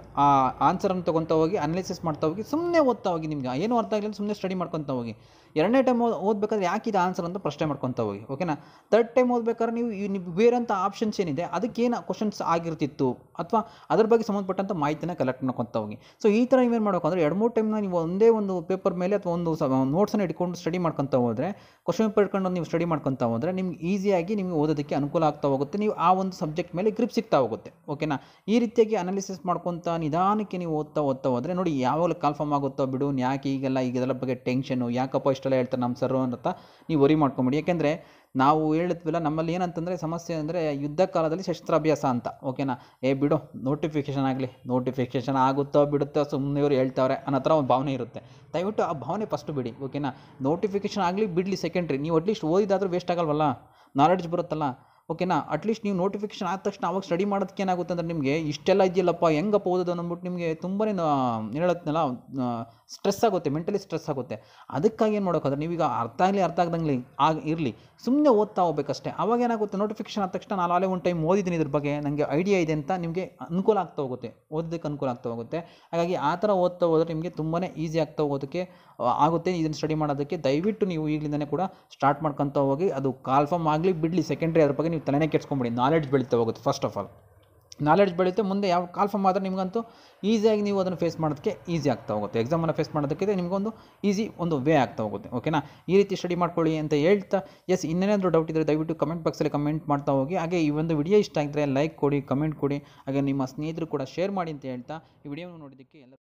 ಆನ್ಸರನ್ನು ತೊಗೊತಾ ಹೋಗಿ ಅನಾಲಿಸಿಸ್ ಮಾಡ್ತಾ ಹೋಗಿ ಸುಮ್ಮನೆ ಓದ್ತಾ ಹೋಗಿ ನಿಮ್ಗೆ ಏನು ಅರ್ಥ ಆಗಲಿಲ್ಲ ಸುಮ್ಮನೆ ಸ್ಟಡಿ ಮಾಡ್ಕೊತ ಹೋಗಿ ಎರಡನೇ ಟೈಮ್ ಓದ್ಬೇಕಾದ್ರೆ ಯಾಕೆ ಆನ್ಸರ್ ಅಂತ ಪ್ರಶ್ನೆ ಮಾಡ್ಕೊತ ಹೋಗಿ ಓಕೆನಾ ತರ್ಡ್ ಟೈಮ್ ಓದ್ಬೇಕಾದ್ರೆ ನೀವು ಬೇರೆಂಥ ಆಪ್ಷನ್ಸ್ ಏನಿದೆ ಅದಕ್ಕೇನು ಕ್ವಶನ್ಸ್ ಆಗಿರ್ತಿತ್ತು ಅಥವಾ ಅದ್ರ ಬಗ್ಗೆ ಸಂಬಂಧಪಟ್ಟಂಥ ಮಾಹಿತಿನ ಕಲೆಕ್ಟ್ ಮಾಡ್ಕೊತಾ ಹೋಗಿ ಸೊ ಈ ಥರ ನೀವೇನು ಮಾಡಬೇಕು ಅಂದರೆ ಎರಡು ಮೂರು ಟೈಮ್ನ ನೀವು ಒಂದೇ ಒಂದು ಪೇಪರ್ ಮೇಲೆ ಅಥವಾ ಒಂದು ನೋಟ್ಸನ್ನ ಇಟ್ಕೊಂಡು ಸ್ಟಡಿ ಮಾಡ್ಕೊತ ಹೋದರೆ ಕ್ವಶನ್ ಪಡ್ಕೊಂಡು ನೀವು ಸ್ಟಡಿ ಮಾಡ್ಕೊತಾ ಹೋದರೆ ನಿಮ್ಗೆ ಈಸಿಯಾಗಿ ನಿಮಗೆ ಓದೋದಕ್ಕೆ ಅನುಕೂಲ ಆಗ್ತಾ ಹೋಗುತ್ತೆ ನೀವು ಆ ಒಂದು ಸಬ್ಜೆಕ್ಟ್ ಮೇಲೆ ಗ್ರಿಪ್ ಸಿಗ್ತಾ ಹೋಗುತ್ತೆ ಓಕೆನಾ ಈ ರೀತಿಯಾಗಿ ಅನಾಲಿಸಿಸ್ ಮಾಡ್ಕೊತಾ ನಿಧಾನಕ್ಕೆ ನೀವು ಓದ್ತಾ ಓದ್ತಾ ಹೋದರೆ ನೋಡಿ ಯಾವಾಗಲೂ ಕನ್ಫರ್ಮ್ ಆಗುತ್ತೋ ಬಿಡು ಯಾಕೆ ಈಗೆಲ್ಲ ಈಗೆಲ್ಲ ಬಗ್ಗೆ ಟೆನ್ಷನು ಯಾಕಪ್ಪ ಇಷ್ಟೆಲ್ಲ ಹೇಳ್ತಾರೆ ನಮ್ಮ ಸರ್ ಅಂತ ನೀವು ವರಿ ಮಾಡ್ಕೊಂಬಿಡಿ ಯಾಕೆಂದರೆ ನಾವು ಹೇಳಿದ್ವಿಲ್ಲ ನಮ್ಮಲ್ಲಿ ಏನಂತಂದರೆ ಸಮಸ್ಯೆ ಅಂದರೆ ಯುದ್ಧ ಕಾಲದಲ್ಲಿ ಶಸ್ತ್ರಾಭ್ಯಾಸ ಅಂತ ಓಕೆನಾ ಏ ಬಿಡು ನೋಟಿಫಿಕೇಷನ್ ಆಗಲಿ ನೋಟಿಫಿಕೇಷನ್ ಆಗುತ್ತೋ ಬಿಡುತ್ತೋ ಸುಮ್ಮನೆ ಇವರು ಹೇಳ್ತಾವ್ರೆ ಅನ್ನೋ ಥರ ಒಂದು ಭಾವನೆ ಇರುತ್ತೆ ದಯವಿಟ್ಟು ಆ ಭಾವನೆ ಫಸ್ಟ್ ಬಿಡಿ ಓಕೆನಾ ನೋಟಿಫಿಕೇಷನ್ ಆಗಲಿ ಬಿಡಲಿ ಸೆಕೆಂಡ್ರಿ ನೀವು ಅಟ್ಲೀಸ್ಟ್ ಓದಿದಾದರೂ ವೇಸ್ಟ್ ಆಗಲ್ವಲ್ಲ ನಾಲೆಡ್ಜ್ ಬರುತ್ತಲ್ಲ ಓಕೆನಾ ಅಟ್ಲೀಸ್ಟ್ ನೀವು ನೋಟಿಫಿಕೇಶನ್ ಆದ ತಕ್ಷಣ ಅವಾಗ ಸ್ಟಡಿ ಮಾಡೋದಕ್ಕೆ ಏನಾಗುತ್ತೆ ಅಂದರೆ ನಿಮಗೆ ಇಷ್ಟೆಲ್ಲ ಇದೆಯಲ್ಲಪ್ಪ ಹೆಂಗಪ್ಪ ಓದೋದು ಅಂದ್ಬಿಟ್ಟು ನಿಮಗೆ ತುಂಬಾ ಏನು ಹೇಳುತ್ತಲ್ಲ ಸ್ಟ್ರೆಸ್ ಆಗುತ್ತೆ ಮೆಂಟಲಿ ಸ್ಟ್ರೆಸ್ ಆಗುತ್ತೆ ಅದಕ್ಕಾಗಿ ಏನು ಮಾಡೋಕ್ಕಾದ್ರೆ ನೀವೀಗ ಅರ್ಥ ಆಗಲಿ ಅರ್ಥ ಆಗ್ದಂಗೆ ಆಗ ಇರಲಿ ಸುಮ್ಮನೆ ಓದ್ತಾ ಹೋಗ್ಬೇಕಷ್ಟೇ ಅವಾಗ ಏನಾಗುತ್ತೆ ನೋಟಿಫಿಕೇಶನ್ ಆದ ತಕ್ಷಣ ನಾನು ಆಲೇ ಒಂದು ಟೈಮ್ ಓದಿದ್ದೀನಿ ಇದ್ರ ಬಗ್ಗೆ ನನಗೆ ಐಡಿಯಾ ಇದೆ ಅಂತ ನಿಮಗೆ ಅನುಕೂಲ ಆಗ್ತಾ ಹೋಗುತ್ತೆ ಓದೋದಕ್ಕೆ ಅನುಕೂಲ ಆಗ್ತಾ ಹೋಗುತ್ತೆ ಹಾಗಾಗಿ ಆ ಥರ ಓದ್ತಾ ಹೋದರೆ ನಿಮಗೆ ತುಂಬಾ ಈಸಿ ಆಗ್ತಾ ಹೋಗೋದಕ್ಕೆ ಆಗುತ್ತೆ ಇದನ್ನು ಸ್ಟಡಿ ಮಾಡೋದಕ್ಕೆ ದಯವಿಟ್ಟು ನೀವು ಈಗಲಿಂದಲೇ ಕೂಡ ಸ್ಟಾರ್ಟ್ ಮಾಡ್ಕೊತಾ ಹೋಗಿ ಅದು ಕಾಲ್ಫಾರ್ಮ್ ಆಗಲಿ ಬಿಡಲಿ ಸೆಕೆಂಡ್ರಿ ಅದ್ರ ಬಗ್ಗೆ ನೀವು ತಲೆನೇ ಕೆಡ್ಸ್ಕೊಂಬಿಡಿ ನಾಲೆಡ್ಜ್ ಬೆಳೀತಾ ಹೋಗುತ್ತೆ ಫಸ್ಟ್ ಆಫ್ ಆಲ್ ನಾಲೆಡ್ಜ್ ಬೆಳೀತಾ ಮುಂದೆ ಯಾವ ಕಾಲ್ಫಮ್ ಆದರೆ ನಿಮಗಂತೂ ಈಸಿಯಾಗಿ ನೀವು ಅದನ್ನು ಫೇಸ್ ಮಾಡೋದಕ್ಕೆ ಈಸಿ ಆಗ್ತಾ ಹೋಗುತ್ತೆ ಎಕ್ಸಾಮನ್ನು ಫೇಸ್ ಮಾಡೋದಕ್ಕಿದೆ ನಿಮಗೊಂದು ಈಸಿ ಒಂದು ವೇ ಆಗ್ತಾ ಹೋಗುತ್ತೆ ಓಕೆನಾ ಈ ರೀತಿ ಸ್ಟಡಿ ಮಾಡ್ಕೊಳ್ಳಿ ಅಂತ ಹೇಳ್ತಾ ಎಸ್ ಇನ್ನೇನಾದರೂ ಡೌಟ್ ಇದ್ದರೆ ದಯವಿಟ್ಟು ಕಮೆಂಟ್ ಬಾಕ್ಸಲ್ಲಿ ಕಮೆಂಟ್ ಮಾಡ್ತಾ ಹೋಗಿ ಹಾಗೆ ಈ ಒಂದು ವಿಡಿಯೋ ಇಷ್ಟ ಆಗಿದ್ರೆ ಲೈಕ್ ಕೊಡಿ ಕಮೆಂಟ್ ಕೊಡಿ ಹಾಗೆ ನಿಮ್ಮ ಸ್ನೇಹಿತರು ಕೂಡ ಶೇರ್ ಮಾಡಿ ಅಂತ ಹೇಳ್ತಾ ಈ ವಿಡಿಯೋ ನೋಡೋದಕ್ಕೆ ಎಲ್ಲ